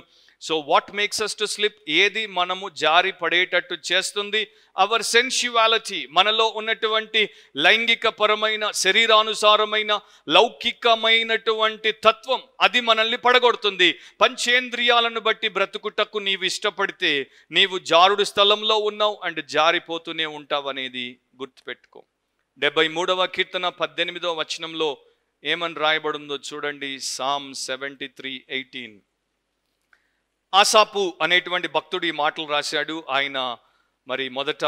so what makes us to slip ఏది మనము జారి పడేటట్టు చేస్తుంది అవర్ సెన్షువాలిటీ మనలో ఉన్నటువంటి లైంగిక పరమైన శరీరానుసారమైన లౌకికమైనటువంటి తత్వం అది మనల్ని పడగొడుతుంది పంచేంద్రియాలను బట్టి బ్రతుకుటకు నీవు ఇష్టపడితే నీవు జారుడు స్థలంలో ఉన్నావు అండ్ జారిపోతూనే ఉంటావు అనేది గుర్తుపెట్టుకో డెబ్బై మూడవ కీర్తన పద్దెనిమిదవ వచనంలో ఏమని రాయబడిందో చూడండి సామ్ సెవెంటీ త్రీ ఎయిటీన్ ఆసాపు అనేటువంటి భక్తుడి మాటలు రాశాడు ఆయన మరి మొదట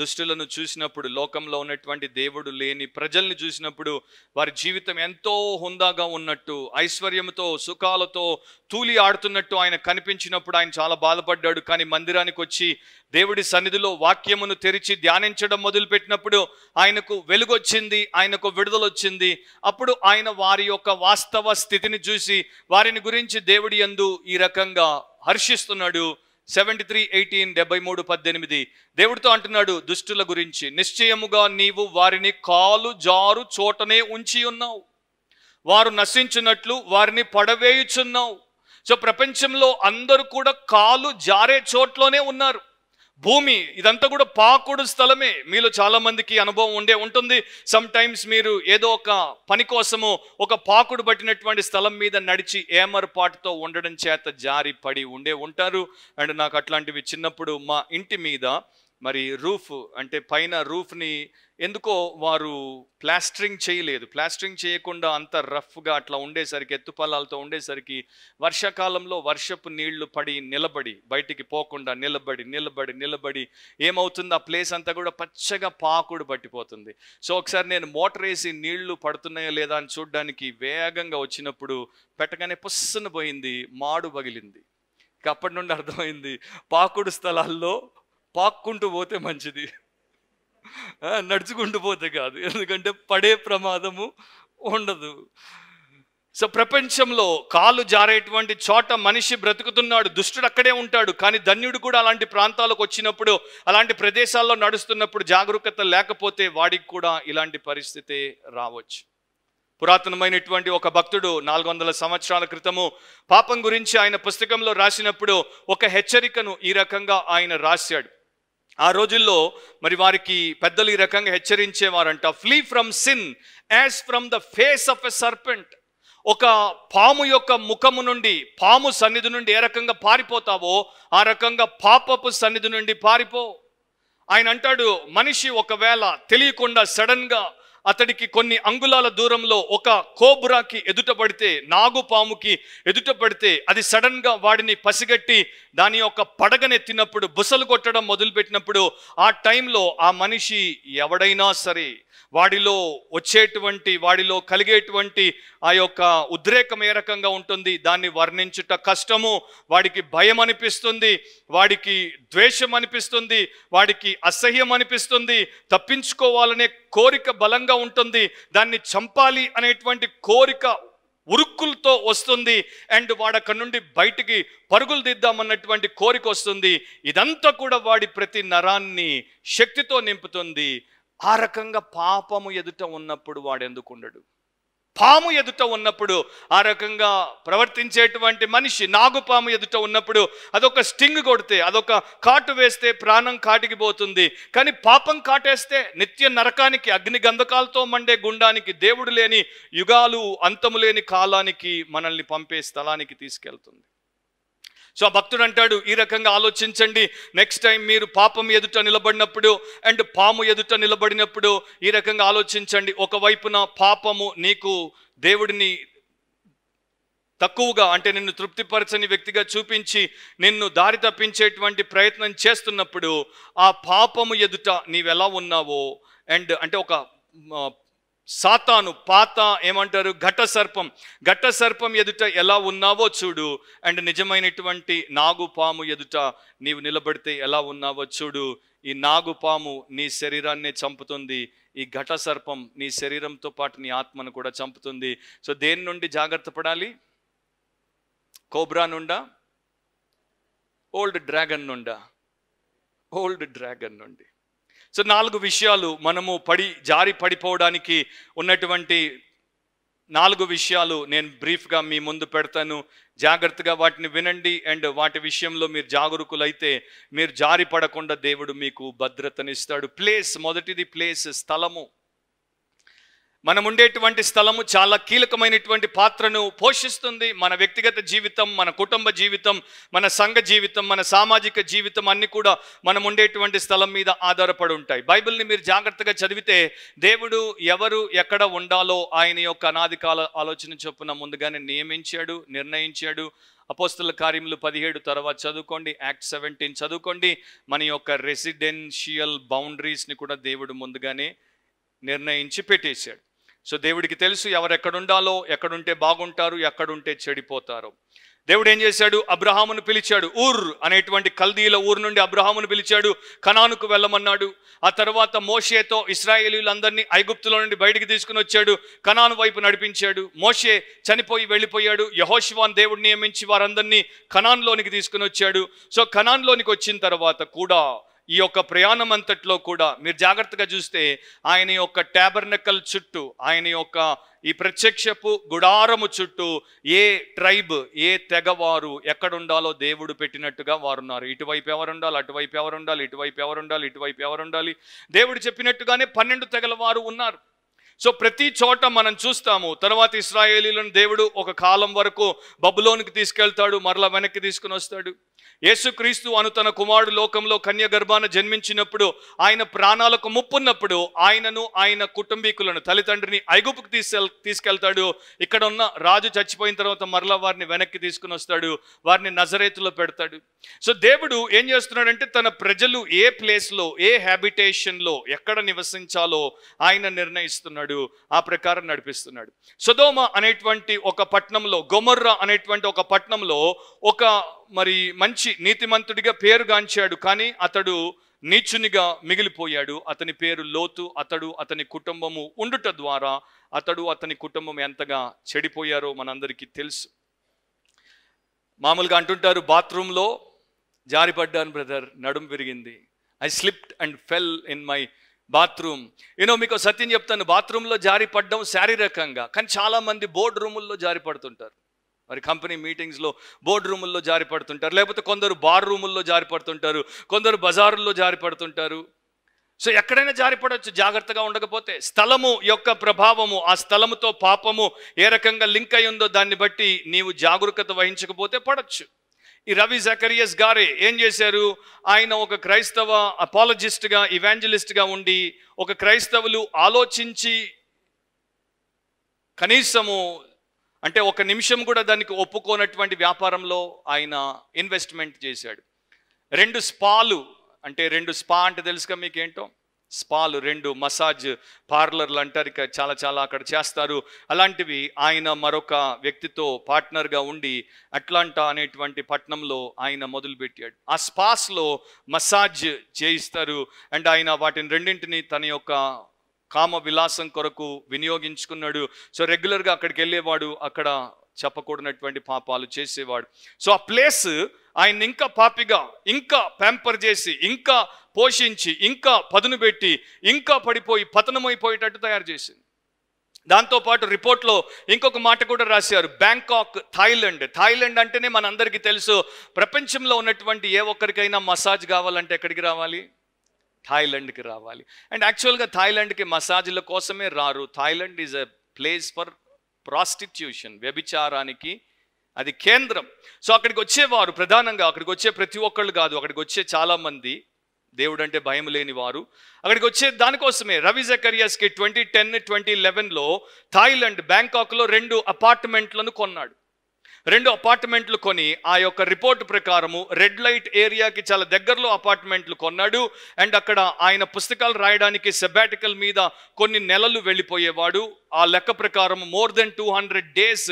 దుష్టులను చూసినప్పుడు లోకంలో ఉన్నటువంటి దేవుడు లేని ప్రజల్ని చూసినప్పుడు వారి జీవితం ఎంతో హుందాగా ఉన్నట్టు ఐశ్వర్యంతో సుఖాలతో తూలి ఆడుతున్నట్టు ఆయన కనిపించినప్పుడు ఆయన చాలా బాధపడ్డాడు కానీ మందిరానికి వచ్చి దేవుడి సన్నిధిలో వాక్యమును తెరిచి ధ్యానించడం మొదలుపెట్టినప్పుడు ఆయనకు వెలుగొచ్చింది ఆయనకు విడుదలొచ్చింది అప్పుడు ఆయన వారి యొక్క వాస్తవ స్థితిని చూసి వారిని గురించి దేవుడి యందు ఈ రకంగా హర్షిస్తున్నాడు సెవెంటీ త్రీ ఎయిటీన్ డెబ్బై మూడు పద్దెనిమిది దేవుడితో అంటున్నాడు దుష్టుల గురించి నిశ్చయముగా నీవు వారిని కాలు జారు చోటనే ఉంచి ఉన్నావు వారు నశించినట్లు వారిని పడవేయుచున్నావు సో ప్రపంచంలో అందరూ కూడా కాలు జారే చోట్లోనే ఉన్నారు భూమి ఇదంతా కూడా పాకుడు స్థలమే మీలో చాలామందికి అనుభవం ఉండే ఉంటుంది సమ్ టైమ్స్ మీరు ఏదో ఒక పని కోసము ఒక పాకుడు పట్టినటువంటి స్థలం మీద నడిచి ఏమరపాటుతో ఉండడం చేత జారి పడి ఉండే ఉంటారు అండ్ నాకు అట్లాంటివి చిన్నప్పుడు మా ఇంటి మీద మరి రూఫ్ అంటే పైన రూఫ్ని ఎందుకో వారు ప్లాస్టరింగ్ చేయలేదు ప్లాస్టరింగ్ చేయకుండా అంత రఫ్గా అట్లా ఉండేసరికి ఎత్తుపల్లాలతో ఉండేసరికి వర్షాకాలంలో వర్షపు నీళ్లు పడి నిలబడి బయటికి పోకుండా నిలబడి నిలబడి నిలబడి ఏమవుతుంది ఆ ప్లేస్ అంతా కూడా పచ్చగా పాకుడు పట్టిపోతుంది సో ఒకసారి నేను మోటార్ వేసి నీళ్లు పడుతున్నాయో లేదా అని చూడడానికి వేగంగా వచ్చినప్పుడు పెట్టగానే పొస్సన పోయింది మాడు పగిలింది ఇక అప్పటి నుండి అర్థమైంది పాకుడు స్థలాల్లో పాక్కుంటూ పోతే మంచిది నడుచుకుంటూ పోతే కాదు ఎందుకంటే పడే ప్రమాదము ఉండదు సో ప్రపంచంలో కాలు జారేటువంటి చోట మనిషి బ్రతుకుతున్నాడు దుష్టుడు అక్కడే ఉంటాడు కానీ ధన్యుడు కూడా అలాంటి ప్రాంతాలకు వచ్చినప్పుడు అలాంటి ప్రదేశాల్లో నడుస్తున్నప్పుడు జాగరూకత లేకపోతే వాడికి కూడా ఇలాంటి పరిస్థితి రావచ్చు పురాతనమైనటువంటి ఒక భక్తుడు నాలుగు వందల సంవత్సరాల క్రితము పాపం గురించి ఆయన పుస్తకంలో రాసినప్పుడు ఒక హెచ్చరికను ఈ రకంగా ఆయన రాశాడు ఆ రోజుల్లో మరి వారికి పెద్దలు ఈ రకంగా హెచ్చరించేవారంట flee from sin as from the face of a serpent ఒక పాము యొక్క ముఖము నుండి పాము సన్నిధి నుండి ఏ రకంగా పారిపోతావో ఆ రకంగా పాపపు సన్నిధి నుండి పారిపో ఆయన అంటాడు మనిషి ఒకవేళ తెలియకుండా సడన్గా అతడికి కొన్ని అంగుళాల దూరంలో ఒక కోబురాకి ఎదుట పడితే నాగుపాముకి ఎదుట పడితే అది సడన్గా వాడిని పసిగట్టి దాని యొక్క పడగనెత్తినప్పుడు బుసలు కొట్టడం మొదలుపెట్టినప్పుడు ఆ టైంలో ఆ మనిషి ఎవడైనా సరే వాడిలో వచ్చేటువంటి వాడిలో కలిగేటువంటి ఆ యొక్క ఉద్రేకం ఏ రకంగా ఉంటుంది దాన్ని వర్ణించుట కష్టము వాడికి భయం అనిపిస్తుంది వాడికి ద్వేషం అనిపిస్తుంది వాడికి అసహ్యం అనిపిస్తుంది తప్పించుకోవాలనే కోరిక బలంగా ఉంటుంది దాన్ని చంపాలి అనేటువంటి కోరిక ఉరుక్కులతో వస్తుంది అండ్ వాడు అక్కడి నుండి బయటికి పరుగులు దిద్దామన్నటువంటి కోరిక వస్తుంది ఇదంతా కూడా వాడి ప్రతి నరాన్ని శక్తితో నింపుతుంది ఆ రకంగా పాపము ఎదుట ఉన్నప్పుడు వాడు ఉండడు పాము ఎదుట ఉన్నప్పుడు ఆ రకంగా ప్రవర్తించేటువంటి మనిషి నాగుపాము ఎదుట ఉన్నప్పుడు అదొక స్టింగ్ కొడితే అదొక కాటు వేస్తే ప్రాణం కాటికి పోతుంది కానీ పాపం కాటేస్తే నిత్య నరకానికి అగ్ని గంధకాలతో మండే గుండానికి దేవుడు లేని యుగాలు అంతము లేని కాలానికి మనల్ని పంపే స్థలానికి తీసుకెళ్తుంది సో ఆ భక్తుడు అంటాడు ఈ రకంగా ఆలోచించండి నెక్స్ట్ టైం మీరు పాపం ఎదుట నిలబడినప్పుడు అండ్ పాము ఎదుట నిలబడినప్పుడు ఈ రకంగా ఆలోచించండి ఒకవైపున పాపము నీకు దేవుడిని తక్కువగా అంటే నిన్ను తృప్తిపరచని వ్యక్తిగా చూపించి నిన్ను దారి తప్పించేటువంటి ప్రయత్నం చేస్తున్నప్పుడు ఆ పాపము ఎదుట నీవెలా ఉన్నావో అండ్ అంటే ఒక సాతాను పాత ఏమంటారు ఘట సర్పం ఘట సర్పం ఎదుట ఎలా ఉన్నావో చూడు అండ్ నిజమైనటువంటి నాగు పాము ఎదుట నీవు నిలబడితే ఎలా ఉన్నావో చూడు ఈ నాగు పాము నీ శరీరాన్నే చంపుతుంది ఈ ఘట సర్పం నీ శరీరంతో పాటు నీ ఆత్మను కూడా చంపుతుంది సో దేని నుండి జాగ్రత్త పడాలి కోబ్రా నుండా ఓల్డ్ డ్రాగన్ నుండా ఓల్డ్ డ్రాగన్ నుండి సో నాలుగు విషయాలు మనము పడి జారి పడిపోవడానికి ఉన్నటువంటి నాలుగు విషయాలు నేను బ్రీఫ్గా మీ ముందు పెడతాను జాగ్రత్తగా వాటిని వినండి అండ్ వాటి విషయంలో మీరు జాగరూకులైతే మీరు జారి పడకుండా దేవుడు మీకు భద్రతనిస్తాడు ప్లేస్ మొదటిది ప్లేస్ స్థలము మనం ఉండేటువంటి స్థలము చాలా కీలకమైనటువంటి పాత్రను పోషిస్తుంది మన వ్యక్తిగత జీవితం మన కుటుంబ జీవితం మన సంఘ జీవితం మన సామాజిక జీవితం అన్నీ కూడా మనం ఉండేటువంటి స్థలం మీద ఆధారపడి ఉంటాయి బైబిల్ని మీరు జాగ్రత్తగా చదివితే దేవుడు ఎవరు ఎక్కడ ఉండాలో ఆయన యొక్క అనాది కాల ఆలోచన చొప్పున ముందుగానే నియమించాడు నిర్ణయించాడు అపోస్తుల కార్యములు పదిహేడు తర్వాత చదువుకోండి యాక్ట్ సెవెంటీన్ చదువుకోండి మన యొక్క రెసిడెన్షియల్ బౌండరీస్ని కూడా దేవుడు ముందుగానే నిర్ణయించి పెట్టేశాడు సో దేవుడికి తెలుసు ఎవరు ఎక్కడుండాలో ఎక్కడుంటే బాగుంటారు ఎక్కడుంటే చెడిపోతారు దేవుడు ఏం చేశాడు అబ్రహామును పిలిచాడు ఊర్ అనేటువంటి కల్దీల ఊరు నుండి అబ్రహామును పిలిచాడు కనానుకు వెళ్ళమన్నాడు ఆ తర్వాత మోషేతో ఇస్రాయేలీలందరినీ ఐగుప్తులో నుండి బయటికి తీసుకుని వచ్చాడు కనాను వైపు నడిపించాడు మోషే చనిపోయి వెళ్ళిపోయాడు యహోశివాన్ దేవుడు నియమించి వారందరినీ కనాన్లోనికి తీసుకుని వచ్చాడు సో కనాన్లోనికి వచ్చిన తర్వాత కూడా ఈ యొక్క ప్రయాణం అంతట్లో కూడా మీరు జాగ్రత్తగా చూస్తే ఆయన యొక్క ట్యాబర్నకల్ చుట్టూ ఆయన యొక్క ఈ ప్రత్యక్షపు గుడారము చుట్టూ ఏ ట్రైబ్ ఏ తెగవారు ఎక్కడుండాలో దేవుడు పెట్టినట్టుగా వారున్నారు ఇటువైపు ఎవరు ఉండాలి అటువైపు ఎవరు ఉండాలి ఇటువైపు ఎవరు ఉండాలి ఇటువైపు ఎవరు ఉండాలి దేవుడు చెప్పినట్టుగానే పన్నెండు తెగల వారు ఉన్నారు సో ప్రతి చోట మనం చూస్తాము తర్వాత ఇస్రాయేలీలను దేవుడు ఒక కాలం వరకు బబులోనికి తీసుకెళ్తాడు మరలా వెనక్కి తీసుకుని వస్తాడు యేసుక్రీస్తు అను తన కుమారుడు లోకంలో కన్యగర్భాన జన్మించినప్పుడు ఆయన ప్రాణాలకు ముప్పున్నప్పుడు ఆయనను ఆయన కుటుంబీకులను తల్లిదండ్రిని ఐగుపుకి తీసుకెళ్ తీసుకెళ్తాడు ఇక్కడ ఉన్న రాజు చచ్చిపోయిన తర్వాత మరలా వారిని వెనక్కి తీసుకుని వస్తాడు వారిని నజరేతులో పెడతాడు సో దేవుడు ఏం చేస్తున్నాడంటే తన ప్రజలు ఏ ప్లేస్లో ఏ హ్యాబిటేషన్లో ఎక్కడ నివసించాలో ఆయన నిర్ణయిస్తున్నాడు ఆ ప్రకారం నడిపిస్తున్నాడు సుధోమ అనేటువంటి ఒక పట్టణంలో గొమర్ర అనేటువంటి ఒక పట్టణంలో ఒక మరి మంచి నీతిమంతుడిగా పేరుగాంచాడు కానీ అతడు నీచునిగా మిగిలిపోయాడు అతని పేరు లోతు అతడు అతని కుటుంబము ఉండుట ద్వారా అతడు అతని కుటుంబం ఎంతగా చెడిపోయారో మనందరికీ తెలుసు మామూలుగా అంటుంటారు బాత్రూంలో జారిపడ్డాను బ్రదర్ నడుము పెరిగింది I slipped and fell in my bathroom you know మీకు సత్యం చెప్తాను బాత్రూంలో జారి పడ్డం శారీరకంగా కానీ చాలామంది బోర్డు రూముల్లో జారి పడుతుంటారు మరి కంపెనీ మీటింగ్స్లో బోర్డు రూముల్లో జారి పడుతుంటారు లేకపోతే కొందరు బార్ రూముల్లో జారి పడుతుంటారు కొందరు బజారుల్లో జారి పడుతుంటారు సో ఎక్కడైనా జారిపడవచ్చు జాగ్రత్తగా ఉండకపోతే స్థలము యొక్క ప్రభావము ఆ స్థలముతో పాపము ఏ రకంగా లింక్ అయి ఉందో దాన్ని బట్టి నీవు జాగరూకత వహించకపోతే పడవచ్చు ఈ రవి జకరియస్ గారే ఏం చేశారు ఆయన ఒక క్రైస్తవ అపాలజిస్ట్గా ఇవాంజలిస్ట్గా ఉండి ఒక క్రైస్తవులు ఆలోచించి కనీసము అంటే ఒక నిమిషం కూడా దానికి ఒప్పుకోనటువంటి వ్యాపారంలో ఆయన ఇన్వెస్ట్మెంట్ చేశాడు రెండు స్పాలు అంటే రెండు స్పా అంటే తెలుసుగా మీకేంటో స్పాలు రెండు మసాజ్ పార్లర్లు అంటారు ఇక చాలా చాలా అక్కడ చేస్తారు అలాంటివి ఆయన మరొక వ్యక్తితో పార్ట్నర్గా ఉండి అట్లాంటా అనేటువంటి పట్టణంలో ఆయన మొదలుపెట్టాడు ఆ స్పాస్లో మసాజ్ చేయిస్తారు అండ్ ఆయన వాటిని రెండింటిని తన యొక్క కామ విలాసం కొరకు వినియోగించుకున్నాడు సో రెగ్యులర్గా అక్కడికి వెళ్ళేవాడు అక్కడ చెప్పకూడనటువంటి పాపాలు చేసేవాడు సో ఆ ప్లేస్ ఆయన ఇంకా పాపిగా ఇంకా ప్యాంపర్ చేసి ఇంకా పోషించి ఇంకా పదును పెట్టి ఇంకా పడిపోయి పతనమైపోయేటట్టు తయారు చేసింది దాంతోపాటు రిపోర్ట్లో ఇంకొక మాట కూడా రాశారు బ్యాంకాక్ థాయిలాండ్ థాయిలాండ్ అంటేనే మనందరికీ తెలుసు ప్రపంచంలో ఉన్నటువంటి ఏ ఒక్కరికైనా మసాజ్ కావాలంటే ఎక్కడికి రావాలి థాయిలాండ్కి రావాలి అండ్ యాక్చువల్గా థాయిలాండ్కి మసాజ్ల కోసమే రారు Thailand is a place for prostitution వ్యభిచారానికి అది కేంద్రం సో అక్కడికి వచ్చేవారు ప్రధానంగా అక్కడికి వచ్చే ప్రతి ఒక్కళ్ళు కాదు అక్కడికి వచ్చే చాలామంది దేవుడు అంటే భయం లేని వారు అక్కడికి వచ్చే దానికోసమే రవి జకరియాస్కి ట్వంటీ టెన్ ట్వంటీ లెవెన్లో థాయిలాండ్ బ్యాంకాక్లో రెండు అపార్ట్మెంట్లను కొన్నాడు రెండు అపార్ట్మెంట్లు కొని ఆ యొక్క రిపోర్ట్ ప్రకారము రెడ్ లైట్ ఏరియాకి చాలా దగ్గరలో అపార్ట్మెంట్లు కొన్నాడు అండ్ అక్కడ ఆయన పుస్తకాలు రాయడానికి సెబాటికల్ మీద కొన్ని నెలలు వెళ్ళిపోయేవాడు ఆ లెక్క ప్రకారం more than two hundred days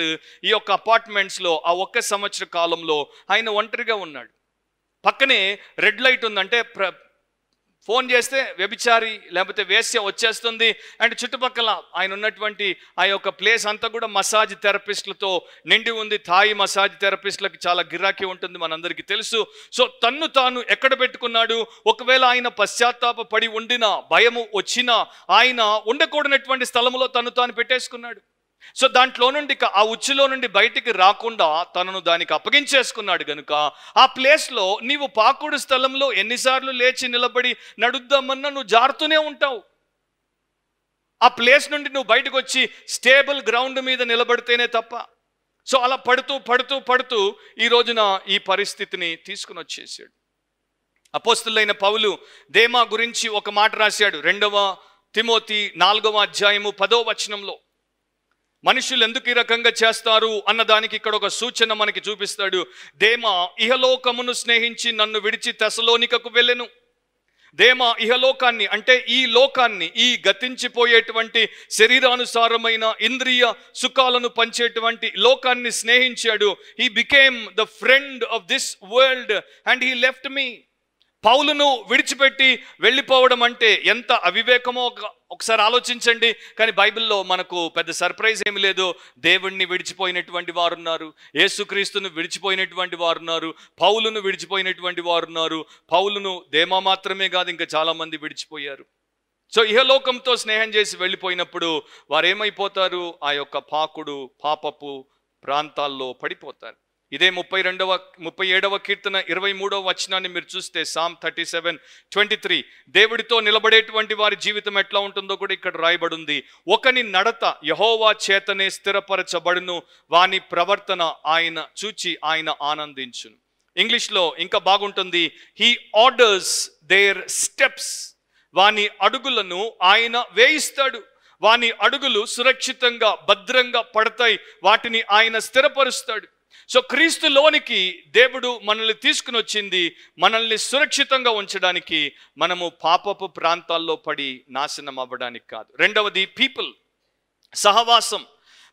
ఈ యొక్క అపార్ట్మెంట్స్లో ఆ ఒక్క సంవత్సర కాలంలో ఆయన ఒంటరిగా ఉన్నాడు పక్కనే రెడ్ లైట్ ఉందంటే ప్ర ఫోన్ చేస్తే వ్యభిచారి లేకపోతే వేస్య వచ్చేస్తుంది అండ్ చుట్టుపక్కల ఆయన ఉన్నటువంటి ఆ యొక్క ప్లేస్ అంతా కూడా మసాజ్ థెరపిస్టులతో నిండి ఉంది థాయి మసాజ్ థెరపిస్టులకు చాలా గిరాకీ ఉంటుంది మనందరికీ తెలుసు సో తన్ను తాను ఎక్కడ పెట్టుకున్నాడు ఒకవేళ ఆయన పశ్చాత్తాప పడి ఉండినా భయము వచ్చినా ఆయన ఉండకూడనటువంటి స్థలంలో తను తాను పెట్టేసుకున్నాడు సో దాంట్లో నుండి ఆ ఉచ్చులో నుండి బయటికి రాకుండా తనను దానికి అప్పగించేసుకున్నాడు గనుక ఆ ప్లేస్లో నీవు పాకుడు స్థలంలో ఎన్నిసార్లు లేచి నిలబడి నడుద్దామన్నా నువ్వు జారుతూనే ఉంటావు ఆ ప్లేస్ నుండి నువ్వు బయటకు వచ్చి స్టేబుల్ గ్రౌండ్ మీద నిలబడితేనే తప్ప సో అలా పడుతూ పడుతూ పడుతూ ఈ రోజున ఈ పరిస్థితిని తీసుకుని వచ్చేసాడు అపోస్తులైన పౌలు దేమా గురించి ఒక మాట రాశాడు రెండవ తిమోతి నాలుగవ అధ్యాయము పదో వచనంలో మనుషులు ఎందుకు ఈ రకంగా చేస్తారు అన్నదానికి ఇక్కడ ఒక సూచన మనకి చూపిస్తాడు దేమా ఇహలోకమును స్నేహించి నన్ను విడిచి తెసలోనికకు వెళ్ళెను దేమా ఇహలోకాన్ని అంటే ఈ లోకాన్ని ఈ గతించిపోయేటువంటి శరీరానుసారమైన ఇంద్రియ సుఖాలను పంచేటువంటి లోకాన్ని స్నేహించాడు he became the friend of this world and he left me పౌలును విడిచిపెట్టి వెళ్ళిపోవడం అంటే ఎంత అవివేకమో ఒకసారి ఆలోచించండి కానీ బైబిల్లో మనకు పెద్ద సర్ప్రైజ్ ఏమి లేదు దేవుణ్ణి విడిచిపోయినటువంటి వారు ఉన్నారు యేసుక్రీస్తును విడిచిపోయినటువంటి వారు ఉన్నారు పౌలును విడిచిపోయినటువంటి వారు ఉన్నారు పౌలును దేమా మాత్రమే కాదు ఇంకా చాలామంది విడిచిపోయారు సో ఇహలోకంతో స్నేహం చేసి వెళ్ళిపోయినప్పుడు వారు ఏమైపోతారు ఆ యొక్క పాకుడు పాపపు ప్రాంతాల్లో పడిపోతారు ఇదే ముప్పై రెండవ ముప్పై ఏడవ కీర్తన ఇరవై మూడవ వచనాన్ని మీరు చూస్తే psalm thirty seven twenty three దేవుడితో నిలబడేటువంటి వారి జీవితం ఎట్లా ఉంటుందో కూడా ఇక్కడ రాయబడింది ఒకని నడత యహోవా చేతనే స్థిరపరచబడును వాని ప్రవర్తన ఆయన చూచి ఆయన ఆనందించును ఇంగ్లీష్లో ఇంకా బాగుంటుంది హీ ఆర్డర్స్ దేర్ స్టెప్స్ వాని అడుగులను ఆయన వేయిస్తాడు వాని అడుగులు సురక్షితంగా భద్రంగా పడతాయి వాటిని ఆయన స్థిరపరుస్తాడు సో క్రీస్తులోనికి దేవుడు మనల్ని తీసుకుని వచ్చింది మనల్ని సురక్షితంగా ఉంచడానికి మనము పాపపు ప్రాంతాల్లో పడి నాశనం అవ్వడానికి కాదు రెండవది పీపుల్ సహవాసం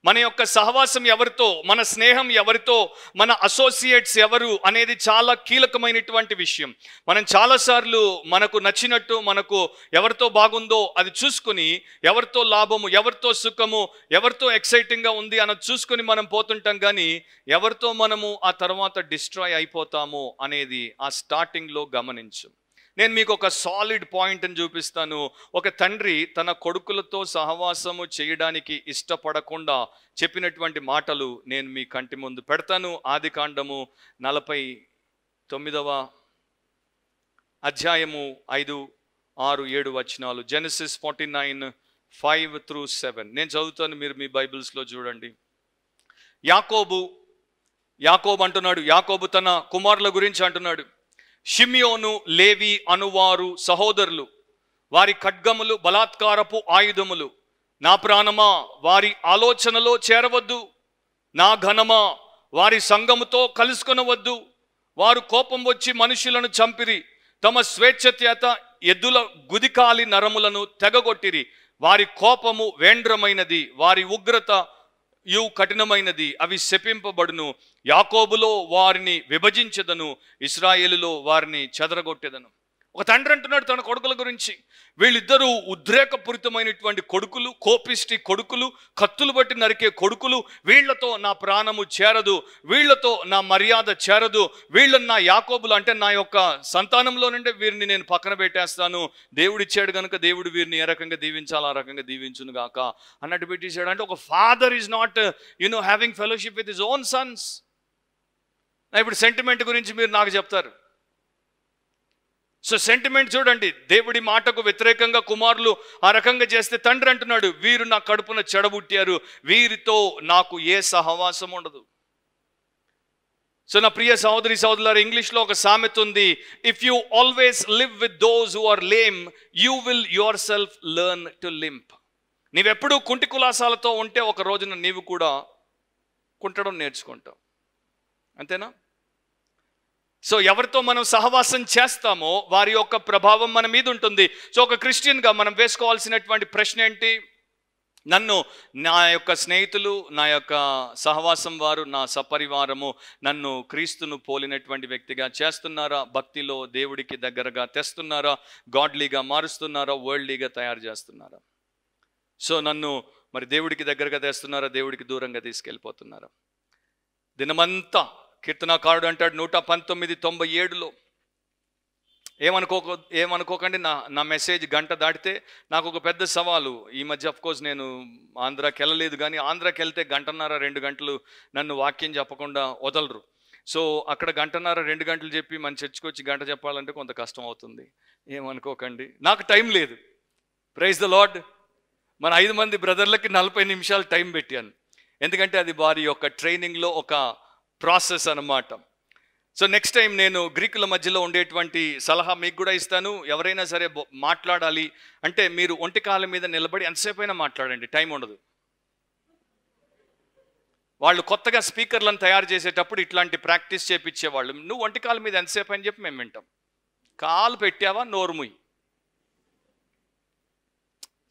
మన యొక్క సహవాసం ఎవరితో మన స్నేహం ఎవరితో మన అసోసియేట్స్ ఎవరు అనేది చాలా కీలకమైనటువంటి విషయం మనం చాలాసార్లు మనకు నచ్చినట్టు మనకు ఎవరితో బాగుందో అది చూసుకుని ఎవరితో లాభము ఎవరితో సుఖము ఎవరితో ఎక్సైటింగ్గా ఉంది అని చూసుకుని మనం పోతుంటాం కానీ ఎవరితో మనము ఆ తర్వాత డిస్ట్రాయ్ అయిపోతాము అనేది ఆ స్టార్టింగ్లో గమనించం నేను మీకు ఒక సాలిడ్ పాయింట్ని చూపిస్తాను ఒక తండ్రి తన కొడుకులతో సహవాసము చేయడానికి ఇష్టపడకుండా చెప్పినటువంటి మాటలు నేను మీ కంటి ముందు పెడతాను ఆది కాండము నలభై తొమ్మిదవ అధ్యాయము ఐదు ఆరు ఏడు వచనాలు Genesis forty nine five through seven నేను చదువుతాను మీరు మీ బైబిల్స్లో చూడండి యాకోబు యాకోబు అంటున్నాడు యాకోబు తన కుమారుల గురించి అంటున్నాడు షిమియోను లేవి అనువారు సహోదరులు వారి ఖడ్గములు బలాత్కారపు ఆయుధములు నా ప్రాణమా వారి ఆలోచనలో చేరవద్దు నా ఘనమా వారి సంగముతో కలుసుకొనవద్దు వారు కోపం వచ్చి మనుషులను చంపిరి తమ స్వేచ్ఛత్యత ఎద్దుల గుదికాలి నరములను తెగగొట్టిరి వారి కోపము వేండ్రమైనది వారి ఉగ్రత యు కఠినమైనది అవి శపింపబడును యాకోబులో వారిని విభజించదను ఇస్రాయేలులో వారిని చెదరగొట్టెదను ఒక తండ్రి అంటున్నాడు తన కొడుకుల గురించి వీళ్ళిద్దరూ ఉద్రేకపూరితమైనటువంటి కొడుకులు కోపిష్టి కొడుకులు కత్తులు బట్టి నరికే కొడుకులు వీళ్లతో నా ప్రాణము చేరదు వీళ్లతో నా మర్యాద చేరదు వీళ్ళని నా యాకోబులు అంటే నా యొక్క సంతానంలో నుండి వీరిని నేను పక్కన పెట్టేస్తాను దేవుడిచ్చాడు కనుక దేవుడు వీరిని ఏ రకంగా దీవించాలి ఆ రకంగా దీవించును గాక అన్నట్టు పెట్టేశాడు అంటే ఒక father is not you know having fellowship with his own sons ఇప్పుడు సెంటిమెంట్ గురించి మీరు నాకు చెప్తారు సో సెంటిమెంట్ చూడండి దేవుడి మాటకు వ్యతిరేకంగా కుమారులు ఆ రకంగా చేస్తే తండ్రి అంటున్నాడు వీరు నా కడుపున చెడబుట్టారు వీరితో నాకు ఏ సహవాసం ఉండదు సో నా ప్రియ సహోదరి సహోదరులారు ఇంగ్లీష్లో ఒక సామెత ఉంది if you always live with those who are lame you will yourself learn to limp నీవెప్పుడు కుంటి కులాసాలతో ఉంటే ఒక రోజున నీవు కూడా కుంటడం నేర్చుకుంటావు అంతేనా సో ఎవరితో మనం సహవాసం చేస్తామో వారి యొక్క ప్రభావం మన మీద ఉంటుంది సో ఒక క్రిస్టియన్గా మనం వేసుకోవాల్సినటువంటి ప్రశ్న ఏంటి నన్ను నా యొక్క స్నేహితులు నా యొక్క సహవాసం వారు నా సపరివారము నన్ను క్రీస్తును పోలినటువంటి వ్యక్తిగా చేస్తున్నారా భక్తిలో దేవుడికి దగ్గరగా తెస్తున్నారా గాడ్లీగా మారుస్తున్నారా వరల్డ్లీగా తయారు చేస్తున్నారా సో నన్ను మరి దేవుడికి దగ్గరగా తెస్తున్నారా దేవుడికి దూరంగా తీసుకెళ్ళిపోతున్నారా దినమంతా కీర్తనాకారుడు అంటాడు నూట పంతొమ్మిది తొంభై ఏడులో ఏమనుకోక ఏమనుకోకండి నా నా మెసేజ్ గంట దాటితే నాకు ఒక పెద్ద సవాలు ఈ మధ్య కోర్స్ నేను ఆంధ్రాకి వెళ్ళలేదు కానీ ఆంధ్రాకి వెళ్తే గంటన్నర రెండు గంటలు నన్ను వాక్యం చెప్పకుండా వదలరు సో అక్కడ గంటన్నర రెండు గంటలు చెప్పి మన చర్చికి వచ్చి గంట చెప్పాలంటే కొంత కష్టం అవుతుంది ఏమనుకోకండి నాకు టైం లేదు ప్రైజ్ ద లాడ్ మన ఐదు మంది బ్రదర్లకి నలభై నిమిషాలు టైం పెట్టాను ఎందుకంటే అది వారి యొక్క ట్రైనింగ్లో ఒక ప్రాసెస్ అనమాట సో నెక్స్ట్ టైం నేను గ్రీకుల మధ్యలో ఉండేటువంటి సలహా మీకు కూడా ఇస్తాను ఎవరైనా సరే మాట్లాడాలి అంటే మీరు ఒంటి కాలం మీద నిలబడి ఎంతసేపు అయినా మాట్లాడండి టైం ఉండదు వాళ్ళు కొత్తగా స్పీకర్లను తయారు చేసేటప్పుడు ఇట్లాంటి ప్రాక్టీస్ చేపించేవాళ్ళు నువ్వు ఒంటి కాలం మీద ఎంతసేపు అని చెప్పి మేము వింటాం కాలు పెట్టావా నోరుముయి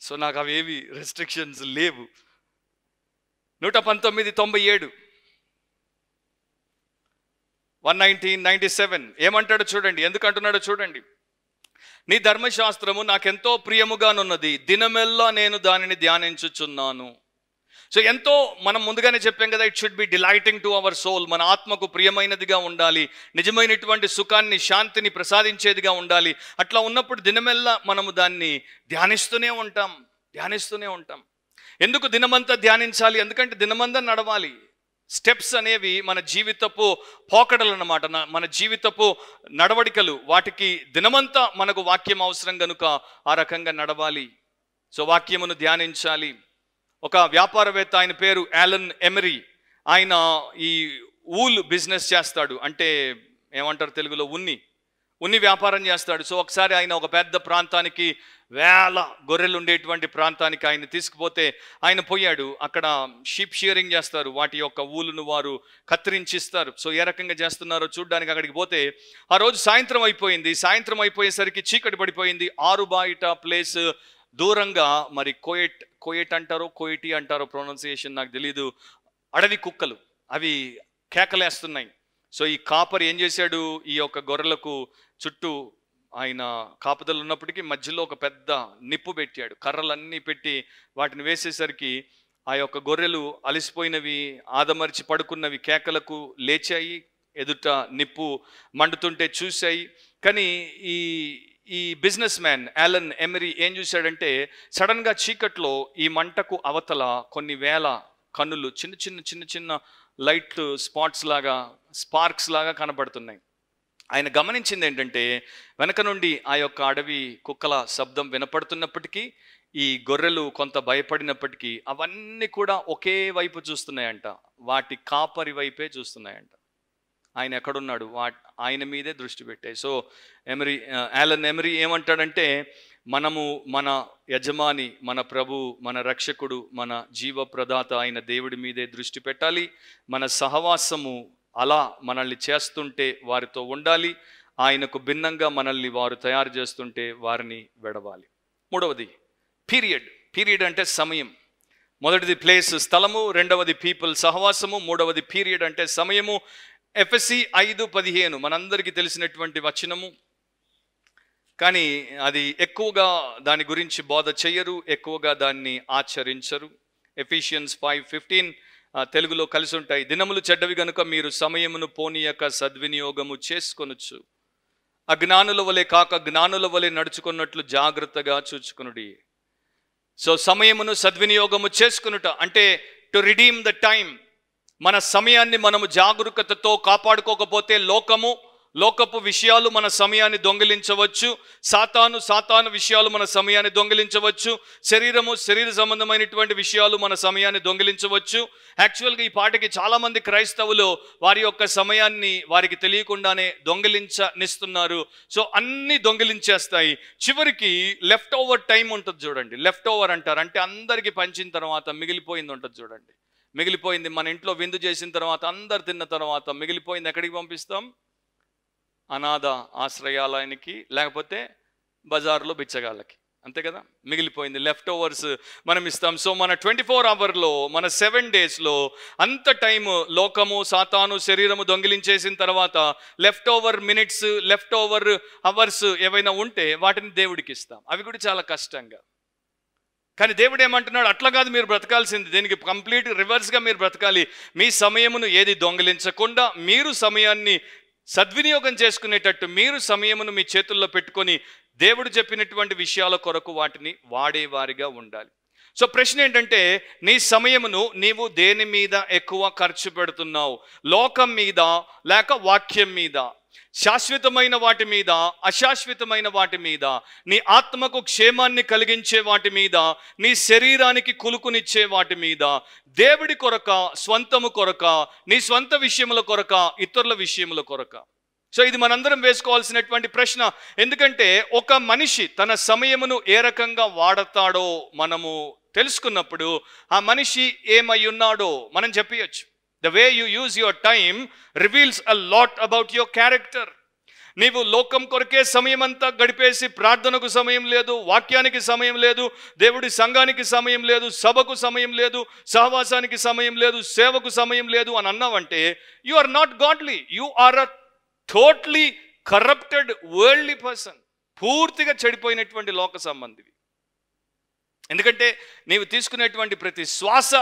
సో నాకు అవేవి రెస్ట్రిక్షన్స్ లేవు నూట పంతొమ్మిది తొంభై ఏడు వన్ నైన్టీన్ నైంటీ సెవెన్ ఏమంటాడో చూడండి ఎందుకంటున్నాడో చూడండి నీ ధర్మశాస్త్రము నాకెంతో ప్రియముగానున్నది దినమెల్లా నేను దానిని ధ్యానించుచున్నాను సో ఎంతో మనం ముందుగానే చెప్పాం కదా it should be delighting to our soul మన ఆత్మకు ప్రియమైనదిగా ఉండాలి నిజమైనటువంటి సుఖాన్ని శాంతిని ప్రసాదించేదిగా ఉండాలి అట్లా ఉన్నప్పుడు దినమెల్లా మనము దాన్ని ధ్యానిస్తూనే ఉంటాం ధ్యానిస్తూనే ఉంటాం ఎందుకు దినమంతా ధ్యానించాలి ఎందుకంటే దినమంతా నడవాలి స్టెప్స్ అనేవి మన జీవితపు పోకడలు అన్నమాట మన జీవితపు నడవడికలు వాటికి దినమంతా మనకు వాక్యం అవసరం కనుక ఆ రకంగా నడవాలి సో వాక్యమును ధ్యానించాలి ఒక వ్యాపారవేత్త ఆయన పేరు యాలన్ ఎమరీ ఆయన ఈ ఊల్ బిజినెస్ చేస్తాడు అంటే ఏమంటారు తెలుగులో ఉన్ని ఉన్ని వ్యాపారం చేస్తాడు సో ఒకసారి ఆయన ఒక పెద్ద ప్రాంతానికి వేల గొర్రెలు ఉండేటువంటి ప్రాంతానికి ఆయన తీసుకుపోతే ఆయన పోయాడు అక్కడ షీప్ షియరింగ్ చేస్తారు వాటి యొక్క ఊలును వారు కత్తిరించిస్తారు సో ఏ రకంగా చేస్తున్నారో చూడడానికి అక్కడికి పోతే ఆ రోజు సాయంత్రం అయిపోయింది సాయంత్రం అయిపోయేసరికి చీకటి పడిపోయింది ఆరు బాయిట ప్లేస్ దూరంగా మరి కోయెట్ కోయట్ అంటారో కోయటి అంటారో ప్రొనౌన్సియేషన్ నాకు తెలియదు అడవి కుక్కలు అవి కేకలేస్తున్నాయి సో ఈ కాపర్ ఏం చేశాడు ఈ యొక్క గొర్రెలకు చుట్టూ ఆయన కాపుదలు ఉన్నప్పటికీ మధ్యలో ఒక పెద్ద నిప్పు పెట్టాడు కర్రలన్నీ పెట్టి వాటిని వేసేసరికి ఆ యొక్క గొర్రెలు అలసిపోయినవి ఆదమర్చి పడుకున్నవి కేకలకు లేచాయి ఎదుట నిప్పు మండుతుంటే చూశాయి కానీ ఈ ఈ బిజినెస్ మ్యాన్ యాలన్ ఎమరీ ఏం చూశాడంటే సడన్గా చీకట్లో ఈ మంటకు అవతల కొన్ని వేల కన్నులు చిన్న చిన్న చిన్న చిన్న లైట్ స్పాట్స్ లాగా స్పార్క్స్ లాగా కనబడుతున్నాయి ఆయన గమనించింది ఏంటంటే వెనక నుండి ఆ యొక్క అడవి కుక్కల శబ్దం వినపడుతున్నప్పటికీ ఈ గొర్రెలు కొంత భయపడినప్పటికీ అవన్నీ కూడా ఒకే వైపు చూస్తున్నాయంట వాటి కాపరి వైపే చూస్తున్నాయంట ఆయన ఎక్కడున్నాడు వా ఆయన మీదే దృష్టి పెట్టాయి సో ఎమరీ యాలన్ ఎమరీ ఏమంటాడంటే మనము మన యజమాని మన ప్రభు మన రక్షకుడు మన జీవ ప్రదాత అయిన దేవుడి మీదే దృష్టి పెట్టాలి మన సహవాసము అలా మనల్ని చేస్తుంటే వారితో ఉండాలి ఆయనకు భిన్నంగా మనల్ని వారు తయారు చేస్తుంటే వారిని వెడవాలి మూడవది పీరియడ్ పీరియడ్ అంటే సమయం మొదటిది ప్లేస్ స్థలము రెండవది పీపుల్ సహవాసము మూడవది పీరియడ్ అంటే సమయము ఎఫ్ఎస్సి ఐదు పదిహేను మనందరికీ తెలిసినటువంటి వచనము కానీ అది ఎక్కువగా దాని గురించి బోధ చేయరు ఎక్కువగా దాన్ని ఆచరించరు ఎఫిషియన్స్ ఫైవ్ ఫిఫ్టీన్ తెలుగులో కలిసి ఉంటాయి దినములు చెడ్డవి గనుక మీరు సమయమును పోనీయక సద్వినియోగము చేసుకొనొచ్చు అజ్ఞానుల వలె కాక జ్ఞానుల వలె నడుచుకున్నట్లు జాగ్రత్తగా చూచుకునుడి సో సమయమును సద్వినియోగము చేసుకునుట అంటే టు రిడీమ్ ద టైం మన సమయాన్ని మనము జాగరూకతతో కాపాడుకోకపోతే లోకము లోకపు విషయాలు మన సమయాన్ని దొంగిలించవచ్చు సాతాను సాతాను విషయాలు మన సమయాన్ని దొంగిలించవచ్చు శరీరము శరీర సంబంధమైనటువంటి విషయాలు మన సమయాన్ని దొంగిలించవచ్చు యాక్చువల్గా ఈ పాటకి చాలామంది క్రైస్తవులు వారి యొక్క సమయాన్ని వారికి తెలియకుండానే దొంగిలించనిస్తున్నారు సో అన్నీ దొంగిలించేస్తాయి చివరికి లెఫ్ట్ ఓవర్ టైం ఉంటుంది చూడండి లెఫ్ట్ ఓవర్ అంటారు అంటే అందరికీ పంచిన తర్వాత మిగిలిపోయింది ఉంటుంది చూడండి మిగిలిపోయింది మన ఇంట్లో విందు చేసిన తర్వాత అందరు తిన్న తర్వాత మిగిలిపోయింది ఎక్కడికి పంపిస్తాం అనాథ ఆశ్రయాలయానికి లేకపోతే బజార్లో బిచ్చగాళ్ళకి అంతే కదా మిగిలిపోయింది లెఫ్ట్ ఓవర్స్ మనం ఇస్తాం సో మన ట్వంటీ ఫోర్ అవర్లో మన సెవెన్ డేస్లో అంత టైము లోకము సాతాను శరీరము దొంగిలించేసిన తర్వాత left over minutes left over hours ఏవైనా ఉంటే వాటిని దేవుడికి ఇస్తాం అవి కూడా చాలా కష్టంగా కానీ దేవుడు ఏమంటున్నాడు అట్లా కాదు మీరు బ్రతకాల్సింది దీనికి కంప్లీట్ రివర్స్గా మీరు బ్రతకాలి మీ సమయమును ఏది దొంగిలించకుండా మీరు సమయాన్ని సద్వినియోగం చేసుకునేటట్టు మీరు సమయమును మీ చేతుల్లో పెట్టుకొని దేవుడు చెప్పినటువంటి విషయాల కొరకు వాటిని వాడేవారిగా ఉండాలి సో ప్రశ్న ఏంటంటే నీ సమయమును నీవు దేని మీద ఎక్కువ ఖర్చు పెడుతున్నావు లోకం మీద లేక వాక్యం మీద శాశ్వతమైన వాటి మీద అశాశ్వతమైన వాటి మీద నీ ఆత్మకు క్షేమాన్ని కలిగించే వాటి మీద నీ శరీరానికి కులుకునిచ్చే వాటి మీద దేవుడి కొరక స్వంతము కొరక నీ స్వంత విషయముల కొరక ఇతరుల విషయముల కొరక సో ఇది మనందరం వేసుకోవాల్సినటువంటి ప్రశ్న ఎందుకంటే ఒక మనిషి తన సమయమును ఏ రకంగా వాడతాడో మనము తెలుసుకున్నప్పుడు ఆ మనిషి ఏమై ఉన్నాడో మనం చెప్పవచ్చు the way you use your time reveals a lot about your character నీవు లోకం కొరకే సమయం అంతా గడిపేసి ప్రార్థనకు సమయం లేదు వాక్యానికి సమయం లేదు దేవుడి సంఘానికి సమయం లేదు సభకు సమయం లేదు సహవాసానికి సమయం లేదు సేవకు సమయం లేదు అని అన్నావంటే you are not godly you are a totally corrupted worldly person పూర్తిగా చెడిపోయినటువంటి లోక సంబంధివి ఎందుకంటే నీవు తీసుకునేటువంటి ప్రతి శ్వాస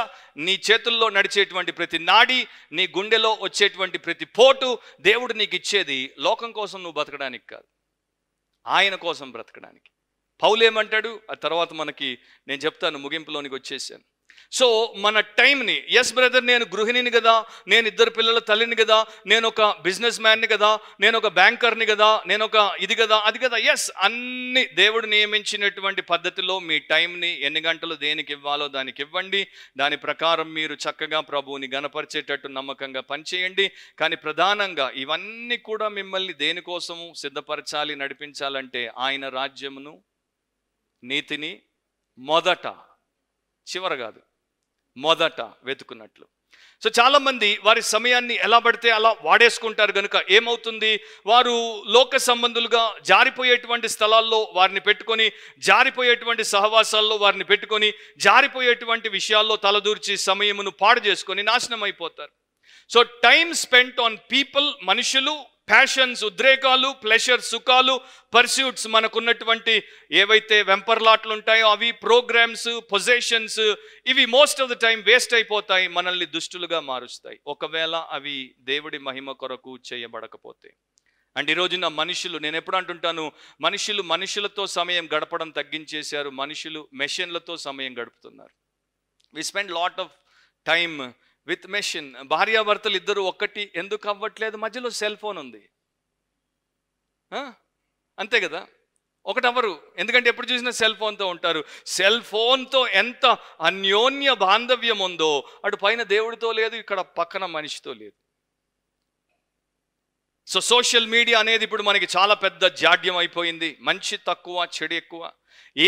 నీ చేతుల్లో నడిచేటువంటి ప్రతి నాడి నీ గుండెలో వచ్చేటువంటి ప్రతి పోటు దేవుడు నీకు ఇచ్చేది లోకం కోసం నువ్వు బ్రతకడానికి కాదు ఆయన కోసం బ్రతకడానికి పౌలేమంటాడు ఆ తర్వాత మనకి నేను చెప్తాను ముగింపులోనికి వచ్చేసాను సో మన టైంని ఎస్ బ్రదర్ నేను గృహిణిని కదా నేను ఇద్దరు పిల్లల తల్లిని కదా నేను ఒక బిజినెస్ మ్యాన్ని కదా నేను ఒక బ్యాంకర్ని కదా నేను ఒక ఇది కదా అది కదా ఎస్ అన్ని దేవుడు నియమించినటువంటి పద్ధతిలో మీ టైంని ఎన్ని గంటలు దేనికి ఇవ్వాలో దానికి ఇవ్వండి దాని ప్రకారం మీరు చక్కగా ప్రభువుని గనపరిచేటట్టు నమ్మకంగా పనిచేయండి కానీ ప్రధానంగా ఇవన్నీ కూడా మిమ్మల్ని దేనికోసము సిద్ధపరచాలి నడిపించాలంటే ఆయన రాజ్యమును నీతిని మొదట చివర కాదు మొదట వెతుకున్నట్లు సో చాలామంది వారి సమయాన్ని ఎలా పడితే అలా వాడేసుకుంటారు కనుక ఏమవుతుంది వారు లోక సంబంధులుగా జారిపోయేటువంటి స్థలాల్లో వారిని పెట్టుకొని జారిపోయేటువంటి సహవాసాల్లో వారిని పెట్టుకొని జారిపోయేటువంటి విషయాల్లో తలదూర్చి సమయమును పాడు చేసుకొని నాశనం అయిపోతారు so time spent on people మనుషులు ప్యాషన్స్ ఉద్రేకాలు ప్లెషర్ సుఖాలు పర్స్యూట్స్ మనకున్నటువంటి ఏవైతే వెంపర్లాట్లు ఉంటాయో అవి ప్రోగ్రామ్స్ పొజిషన్స్ ఇవి most of the time waste అయిపోతాయి మనల్ని దుష్టులుగా మారుస్తాయి ఒకవేళ అవి దేవుడి మహిమ కొరకు చేయబడకపోతే అండ్ ఈరోజు నా మనుషులు నేను ఎప్పుడు అంటుంటాను మనుషులు మనుషులతో సమయం గడపడం తగ్గించేశారు మనుషులు మెషిన్లతో సమయం గడుపుతున్నారు we spend lot of time with machine భార్యాభర్తలు ఇద్దరు ఒక్కటి ఎందుకు అవ్వట్లేదు మధ్యలో సెల్ ఫోన్ ఉంది అంతే కదా ఒకటి అవ్వరు ఎందుకంటే ఎప్పుడు చూసినా సెల్ ఫోన్తో ఉంటారు సెల్ ఫోన్తో ఎంత అన్యోన్య బాంధవ్యం ఉందో అటు పైన దేవుడితో లేదు ఇక్కడ పక్కన మనిషితో లేదు సో సోషల్ మీడియా అనేది ఇప్పుడు మనకి చాలా పెద్ద జాడ్యం అయిపోయింది మంచి తక్కువ చెడు ఎక్కువ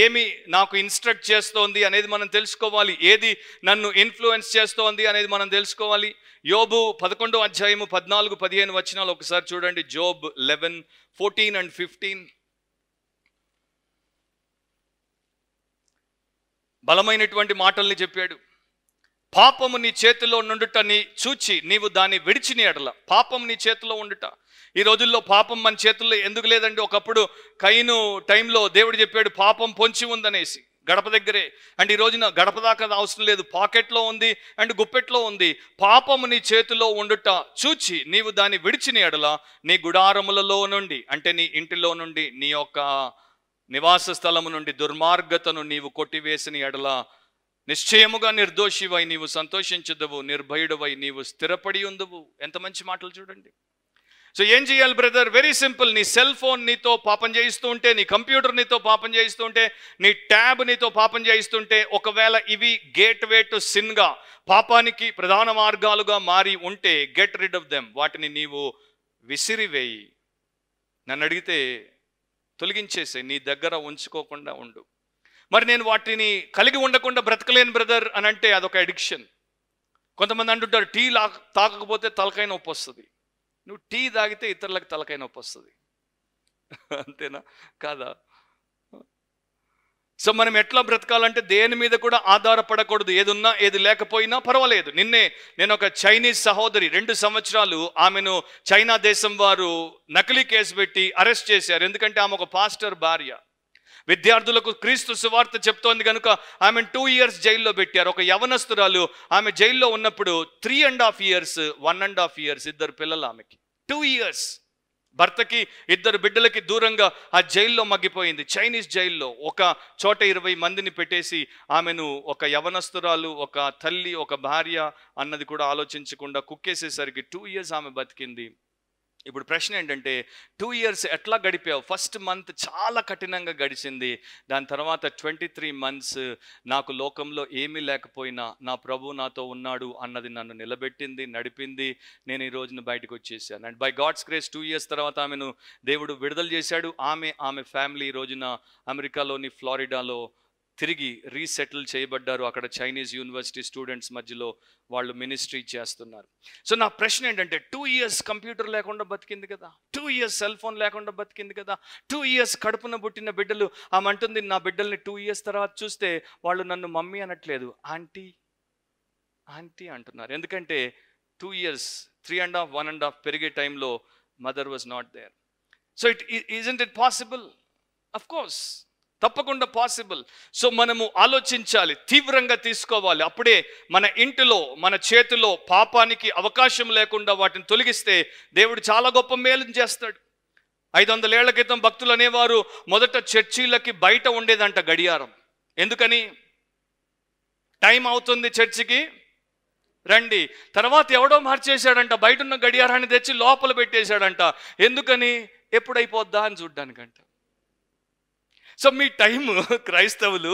ఏమి నాకు ఇన్స్ట్రక్ట్ చేస్తోంది అనేది మనం తెలుసుకోవాలి ఏది నన్ను ఇన్ఫ్లుయెన్స్ చేస్తోంది అనేది మనం తెలుసుకోవాలి యోబు పదకొండో అధ్యాయము పద్నాలుగు పదిహేను వచనాలు ఒకసారి చూడండి Job eleven fourteen and fifteen బలమైనటువంటి మాటల్ని చెప్పాడు పాపము నీ చేతిలో నుండుట నీ చూచి నీవు దాన్ని విడిచి నీ ఎడల పాపం నీ చేతిలో ఉండుట ఈ రోజుల్లో పాపం మన చేతుల్లో ఎందుకు లేదండి ఒకప్పుడు కైను టైంలో దేవుడు చెప్పాడు పాపం పొంచి ఉందనేసి గడప దగ్గరే అండ్ ఈ రోజున గడప దాకా అవసరం లేదు పాకెట్లో ఉంది అండ్ గుప్పెట్లో ఉంది పాపము నీ చేతిలో ఉండుట చూచి నీవు దాన్ని విడిచిన ఎడల నీ గుడారములలో నుండి అంటే నీ ఇంటిలో నుండి నీ యొక్క నివాస స్థలము నుండి దుర్మార్గతను నీవు కొట్టివేసిన ఎడల నిశ్చయముగా నిర్దోషివై నీవు సంతోషించదువు నిర్భయుడవై నీవు స్థిరపడి ఉందవు ఎంత మంచి మాటలు చూడండి సో ఏం చేయాలి బ్రదర్ వెరీ సింపుల్ నీ సెల్ ఫోన్ నీతో పాపం చేయిస్తుంటే నీ కంప్యూటర్ నీతో పాపం చేయిస్తుంటే నీ ట్యాబ్ నీతో పాపం చేయిస్తుంటే ఒకవేళ ఇవి గేట్ వే టు సిన్గా పాపానికి ప్రధాన మార్గాలుగా మారి ఉంటే గెట్ రిడ్ ఆఫ్ దెమ్ వాటిని నీవు విసిరివేయి నన్ను అడిగితే తొలగించేసే నీ దగ్గర ఉంచుకోకుండా ఉండు మరి నేను వాటిని కలిగి ఉండకుండా బ్రతకలేను బ్రదర్ అని అంటే అదొక అడిక్షన్ కొంతమంది అంటుంటారు టీ లా తాగకపోతే తలకాయ నొప్పి వస్తుంది నువ్వు టీ తాగితే ఇతరులకు తలకాయ నొప్పి వస్తుంది అంతేనా కాదా సో మనం ఎట్లా బ్రతకాలంటే దేని మీద కూడా ఆధారపడకూడదు ఏది ఉన్నా ఏది లేకపోయినా పర్వాలేదు నిన్నే నేను ఒక చైనీస్ సహోదరి రెండు సంవత్సరాలు ఆమెను చైనా దేశం వారు నకిలీ కేసు పెట్టి అరెస్ట్ చేశారు ఎందుకంటే ఆమె ఒక పాస్టర్ భార్య విద్యార్థులకు క్రీస్తు సువార్త చెప్తోంది కనుక ఆమె టూ ఇయర్స్ జైల్లో పెట్టారు ఒక యవనస్తురాలు ఆమె జైల్లో ఉన్నప్పుడు three and half years one and half years ఇద్దరు పిల్లలు ఆమెకి టూ ఇయర్స్ భర్తకి ఇద్దరు బిడ్డలకి దూరంగా ఆ జైల్లో మగ్గిపోయింది చైనీస్ జైల్లో ఒక చోట ఇరవై మందిని పెట్టేసి ఆమెను ఒక యవనస్తురాలు ఒక తల్లి ఒక భార్య అన్నది కూడా ఆలోచించకుండా కుక్కేసేసరికి టూ ఇయర్స్ ఆమె బతికింది ఇప్పుడు ప్రశ్న ఏంటంటే టూ ఇయర్స్ ఎట్లా గడిపావు ఫస్ట్ మంత్ చాలా కఠినంగా గడిచింది దాని తర్వాత ట్వంటీ త్రీ మంత్స్ నాకు లోకంలో ఏమీ లేకపోయినా నా ప్రభు నాతో ఉన్నాడు అన్నది నన్ను నిలబెట్టింది నడిపింది నేను ఈ రోజున బయటకు వచ్చేసాను and by God's grace two years తర్వాత ఆమెను దేవుడు విడుదల చేశాడు ఆమె ఆమె ఫ్యామిలీ ఈ రోజున అమెరికాలోని ఫ్లారిడాలో తిరిగి రీసెటిల్ చేయబడ్డారు అక్కడ చైనీస్ యూనివర్సిటీ స్టూడెంట్స్ మధ్యలో వాళ్ళు మినిస్ట్రీ చేస్తున్నారు సో నా ప్రశ్న ఏంటంటే టూ ఇయర్స్ కంప్యూటర్ లేకుండా బతికింది కదా టూ ఇయర్స్ సెల్ ఫోన్ లేకుండా బతికింది కదా టూ ఇయర్స్ కడుపున పుట్టిన బిడ్డలు ఆమె అంటుంది నా బిడ్డల్ని టూ ఇయర్స్ తర్వాత చూస్తే వాళ్ళు నన్ను మమ్మీ అనట్లేదు ఆంటీ ఆంటీ అంటున్నారు ఎందుకంటే two years three and half one and half పెరిగే టైంలో mother was not there so it is it possible of course తప్పకుండా పాసిబుల్ సో మనము ఆలోచించాలి తీవ్రంగా తీసుకోవాలి అప్పుడే మన ఇంటిలో మన చేతిలో పాపానికి అవకాశం లేకుండా వాటిని తొలగిస్తే దేవుడు చాలా గొప్ప మేలు చేస్తాడు ఐదు వందల ఏళ్ల క్రితం భక్తులు అనేవారు మొదట చర్చీలకి బయట ఉండేదంట గడియారం ఎందుకని టైం అవుతుంది చర్చికి రండి తర్వాత ఎవడో మార్చేశాడంట బయట ఉన్న గడియారాన్ని తెచ్చి లోపల పెట్టేశాడంట ఎందుకని ఎప్పుడైపోద్దా అని చూడ్డానికంట సో మీ టైమ్ క్రైస్తవులు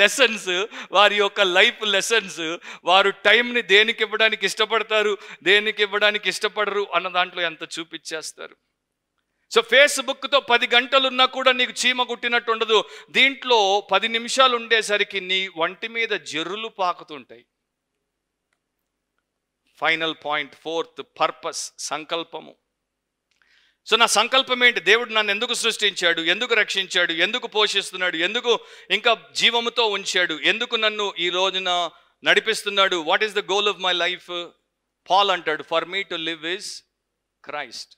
లెసన్స్ వారి యొక్క లైఫ్ లెసన్స్ వారు టైంని దేనికి ఇవ్వడానికి ఇష్టపడతారు దేనికి ఇవ్వడానికి ఇష్టపడరు అన్న దాంట్లో ఎంత చూపించేస్తారు సో ఫేస్బుక్తో పది గంటలు ఉన్నా కూడా నీకు చీమ కుట్టినట్టు ఉండదు దీంట్లో పది నిమిషాలు ఉండేసరికి నీ వంటి మీద జర్రులు పాకుతుంటాయి ఫైనల్ పాయింట్ ఫోర్త్ పర్పస్ సంకల్పము సో నా సంకల్పం ఏంటి దేవుడు నన్ను ఎందుకు సృష్టించాడు ఎందుకు రక్షించాడు ఎందుకు పోషిస్తున్నాడు ఎందుకు ఇంకా జీవముతో ఉంచాడు ఎందుకు నన్ను ఈ రోజున నడిపిస్తున్నాడు what is the goal of my life Paul అంటాడు for me to live is Christ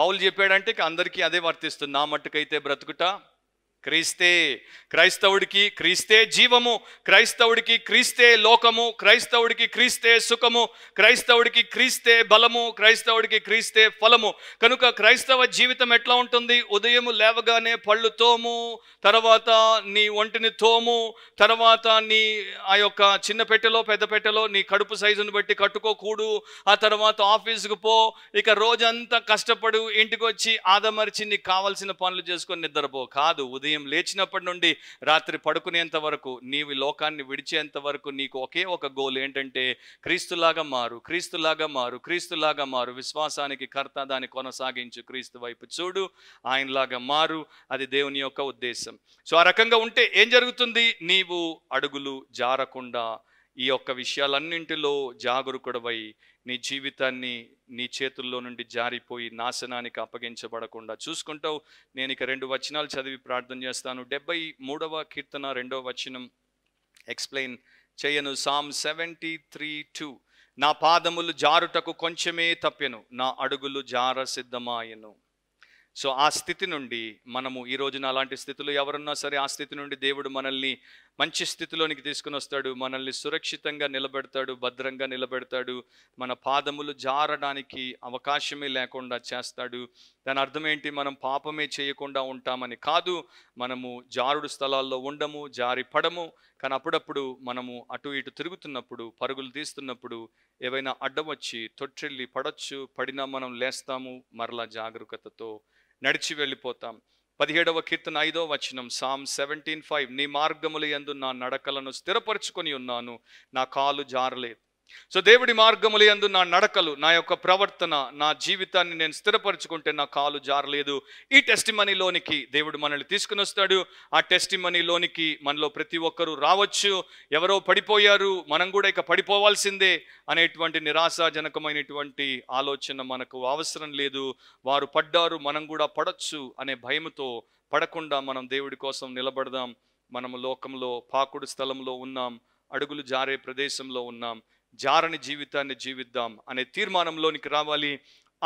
పౌలు చెప్పాడంటే అందరికీ అదే వర్తిస్తుంది నా మట్టుకైతే బ్రతుకుట క్రీస్తే క్రైస్తవుడికి క్రీస్తే జీవము క్రైస్తవుడికి క్రీస్తే లోకము క్రైస్తవుడికి క్రీస్తే సుఖము క్రైస్తవుడికి క్రీస్తే బలము క్రైస్తవుడికి క్రీస్తే ఫలము కనుక క్రైస్తవ జీవితం ఎట్లా ఉంటుంది ఉదయం లేవగానే పళ్ళు తోము తర్వాత నీ ఒంటిని తోము తర్వాత నీ ఆ యొక్క చిన్న పెట్టెలో పెద్ద పెట్టెలో నీ కడుపు సైజును బట్టి కట్టుకోకూడు ఆ తర్వాత ఆఫీసుకు పో ఇక రోజంతా కష్టపడు ఇంటికి వచ్చి ఆదమర్చి నీకు కావాల్సిన పనులు చేసుకొని నిద్రపో కాదు ఉదయం ఉదయం లేచినప్పటి నుండి రాత్రి పడుకునేంత వరకు నీవి లోకాన్ని విడిచేంత వరకు నీకు ఒకే ఒక గోల్ ఏంటంటే క్రీస్తులాగా మారు క్రీస్తులాగా మారు క్రీస్తులాగా మారు విశ్వాసానికి కర్త దాన్ని కొనసాగించు క్రీస్తు వైపు చూడు ఆయనలాగా మారు అది దేవుని యొక్క ఉద్దేశం సో ఆ రకంగా ఉంటే ఏం జరుగుతుంది నీవు అడుగులు జారకుండా ఈ యొక్క విషయాలన్నింటిలో జాగరూకుడవై నీ జీవితాన్ని నీ చేతుల్లో నుండి జారిపోయి నాశనానికి అప్పగించబడకుండా చూసుకుంటావు నేను ఇక రెండు వచనాలు చదివి ప్రార్థన చేస్తాను డెబ్బై మూడవ కీర్తన రెండవ వచనం ఎక్స్ప్లెయిన్ చేయను సామ్ సెవెంటీ త్రీ టూ నా పాదములు జారుటకు కొంచెమే తప్పెను నా అడుగులు జార సిద్ధమాయను సో ఆ స్థితి నుండి మనము ఈ రోజున అలాంటి స్థితిలో ఎవరున్నా సరే ఆ స్థితి నుండి దేవుడు మనల్ని మంచి స్థితిలోనికి తీసుకుని వస్తాడు మనల్ని సురక్షితంగా నిలబెడతాడు భద్రంగా నిలబెడతాడు మన పాదములు జారడానికి అవకాశమే లేకుండా చేస్తాడు దాని అర్థం ఏంటి మనం పాపమే చేయకుండా ఉంటామని కాదు మనము జారుడు స్థలాల్లో ఉండము జారి పడము కానీ అప్పుడప్పుడు మనము అటు ఇటు తిరుగుతున్నప్పుడు పరుగులు తీస్తున్నప్పుడు ఏవైనా అడ్డం వచ్చి తొట్టెళ్ళి పడచ్చు పడినా మనం లేస్తాము మరలా జాగరూకతతో నడిచి వెళ్ళిపోతాం పదిహేడవ కీర్తన ఐదవ వచనం సామ్ సెవెంటీన్ ఫైవ్ నీ మార్గములు ఎందు నా నడకలను స్థిరపరచుకొని ఉన్నాను నా కాలు జారలేదు సో దేవుడి మార్గములు ఎందు నా నడకలు నా యొక్క ప్రవర్తన నా జీవితాన్ని నేను స్థిరపరచుకుంటే నా కాలు జారలేదు ఈ టెస్ట్ మనీలోనికి దేవుడు మనల్ని తీసుకుని వస్తాడు ఆ టెస్ట్ మనీలోనికి మనలో ప్రతి ఒక్కరూ రావచ్చు ఎవరో పడిపోయారు మనం కూడా ఇక పడిపోవాల్సిందే అనేటువంటి నిరాశాజనకమైనటువంటి ఆలోచన మనకు అవసరం లేదు వారు పడ్డారు మనం కూడా పడచ్చు అనే భయంతో పడకుండా మనం దేవుడి కోసం నిలబడదాం మనము లోకంలో పాకుడు స్థలంలో ఉన్నాం అడుగులు జారే ప్రదేశంలో ఉన్నాం జారని జీవితాన్ని జీవిద్దాం అనే తీర్మానంలోనికి రావాలి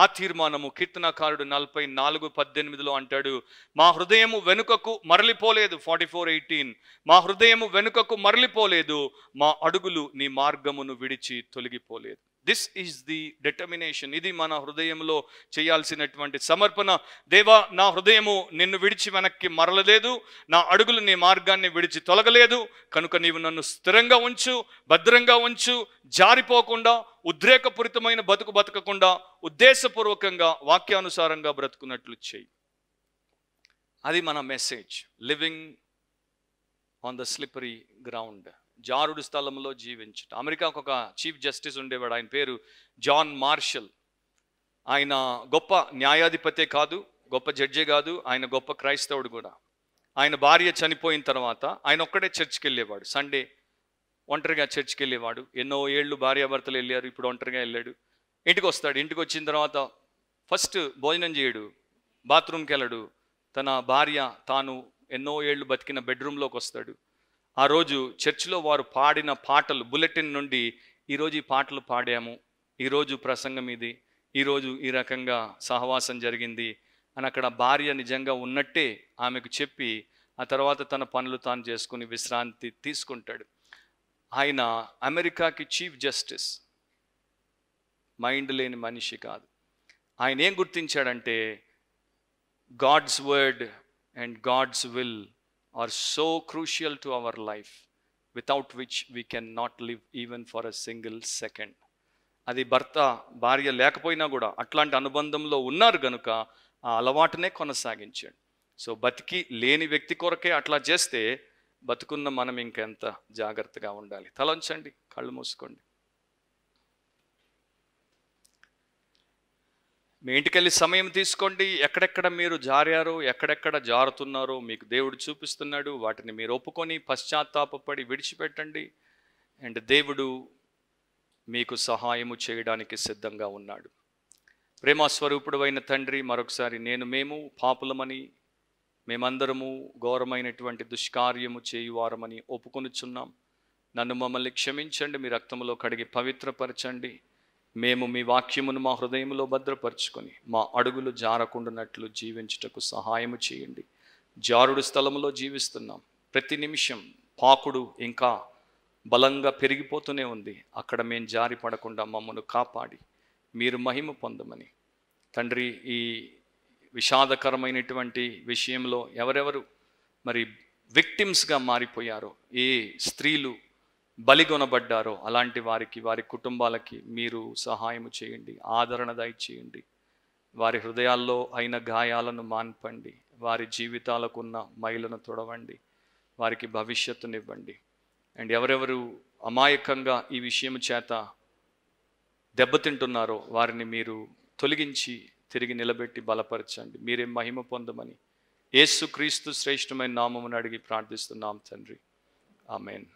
ఆ తీర్మానము కీర్తనకారుడు నలభై నాలుగు పద్దెనిమిదిలో అంటాడు మా హృదయము వెనుకకు మరలిపోలేదు ఫార్టీ ఫోర్ ఎయిటీన్ మా హృదయము వెనుకకు మరలిపోలేదు మా అడుగులు నీ మార్గమును విడిచి తొలగిపోలేదు దిస్ ఈజ్ ది డిటర్మినేషన్ ఇది మన హృదయంలో చేయాల్సినటువంటి సమర్పణ దేవా నా హృదయము నిన్ను విడిచి వెనక్కి మరలలేదు నా అడుగులు నీ మార్గాన్ని విడిచి తొలగలేదు కనుక నీవు నన్ను స్థిరంగా ఉంచు భద్రంగా ఉంచు జారిపోకుండా ఉద్రేకపూరితమైన బతుకు బతకకుండా ఉద్దేశపూర్వకంగా వాక్యానుసారంగా బ్రతుకున్నట్లు చేయి అది మన message living on the slippery ground జారుడు స్థలంలో జీవించట అమెరికాకు ఒక చీఫ్ జస్టిస్ ఉండేవాడు ఆయన పేరు జాన్ మార్షల్ ఆయన గొప్ప న్యాయాధిపతే కాదు గొప్ప జడ్జే కాదు ఆయన గొప్ప క్రైస్తవుడు కూడా ఆయన భార్య చనిపోయిన తర్వాత ఆయన ఒక్కడే చర్చ్కి వెళ్ళేవాడు సండే ఒంటరిగా చర్చ్కి వెళ్ళేవాడు ఎన్నో ఏళ్ళు భార్యాభర్తలు వెళ్ళారు ఇప్పుడు ఒంటరిగా వెళ్ళాడు ఇంటికి వస్తాడు ఇంటికి వచ్చిన తర్వాత ఫస్ట్ భోజనం చేయడు బాత్రూమ్కి వెళ్ళడు తన భార్య తాను ఎన్నో ఏళ్ళు బతికిన బెడ్రూమ్లోకి వస్తాడు ఆ రోజు చర్చిలో వారు పాడిన పాటలు బులెటిన్ నుండి ఈరోజు ఈ పాటలు పాడాము ఈరోజు ప్రసంగం ఇది ఈరోజు ఈ రకంగా సహవాసం జరిగింది అని అక్కడ భార్య నిజంగా ఉన్నట్టే ఆమెకు చెప్పి ఆ తర్వాత తన పనులు తాను చేసుకుని విశ్రాంతి తీసుకుంటాడు ఆయన అమెరికాకి చీఫ్ జస్టిస్ మైండ్ లేని మనిషి కాదు ఆయన ఏం గుర్తించాడంటే God's word and God's will are crucial to our life without which which can not live even for a single second అది భర్త భార్య లేకపోయినా కూడా అట్లాంటి అనుబంధంలో ఉన్నారు కనుక ఆ అలవాటునే కొనసాగించాడు సో బతికి లేని వ్యక్తి కొరకే అట్లా చేస్తే బతుకున్న మనం ఇంకెంత జాగ్రత్తగా ఉండాలి తలంచండి కళ్ళు మూసుకోండి మీ ఇంటికెళ్ళి సమయం తీసుకోండి ఎక్కడెక్కడ మీరు జారారో ఎక్కడెక్కడ జారుతున్నారో మీకు దేవుడు చూపిస్తున్నాడు వాటిని మీరు ఒప్పుకొని పశ్చాత్తాపడి విడిచిపెట్టండి అండ్ దేవుడు మీకు సహాయము చేయడానికి సిద్ధంగా ఉన్నాడు ప్రేమస్వరూపుడు అయిన తండ్రి మరొకసారి నేను మేము పాపులమని మేమందరము ఘోరమైనటువంటి దుష్కార్యము చేయువారమని ఒప్పుకొనుచున్నాం నన్ను మమ్మల్ని క్షమించండి మీ రక్తంలో కడిగి పవిత్రపరచండి మేము మీ వాక్యమును మా హృదయంలో భద్రపరుచుకొని మా అడుగులు జారకుండానట్లు జీవించుటకు సహాయము చేయండి జారుడు స్థలంలో జీవిస్తున్నాం ప్రతి నిమిషం పాకుడు ఇంకా బలంగా పెరిగిపోతూనే ఉంది అక్కడ మేము జారి పడకుండా మమ్మను కాపాడి మీరు మహిమ పొందమని తండ్రి ఈ విషాదకరమైనటువంటి విషయంలో ఎవరెవరు మరి విక్టిమ్స్గా మారిపోయారో ఏ స్త్రీలు బలిగొనబడ్డారో అలాంటి వారికి వారి కుటుంబాలకి మీరు సహాయం చేయండి ఆదరణ దయచేయండి వారి హృదయాల్లో అయిన గాయాలను మాన్పండి వారి జీవితాలకు ఉన్న మైలను తొడవండి వారికి భవిష్యత్తునివ్వండి అండ్ ఎవరెవరు అమాయకంగా ఈ విషయం చేత దెబ్బతింటున్నారో వారిని మీరు తొలగించి తిరిగి నిలబెట్టి బలపరచండి మీరే మహిమ పొందమని ఏసుక్రీస్తు శ్రేష్టమైన నామమును అడిగి ప్రార్థిస్తున్నాం తండ్రి ఆమెన్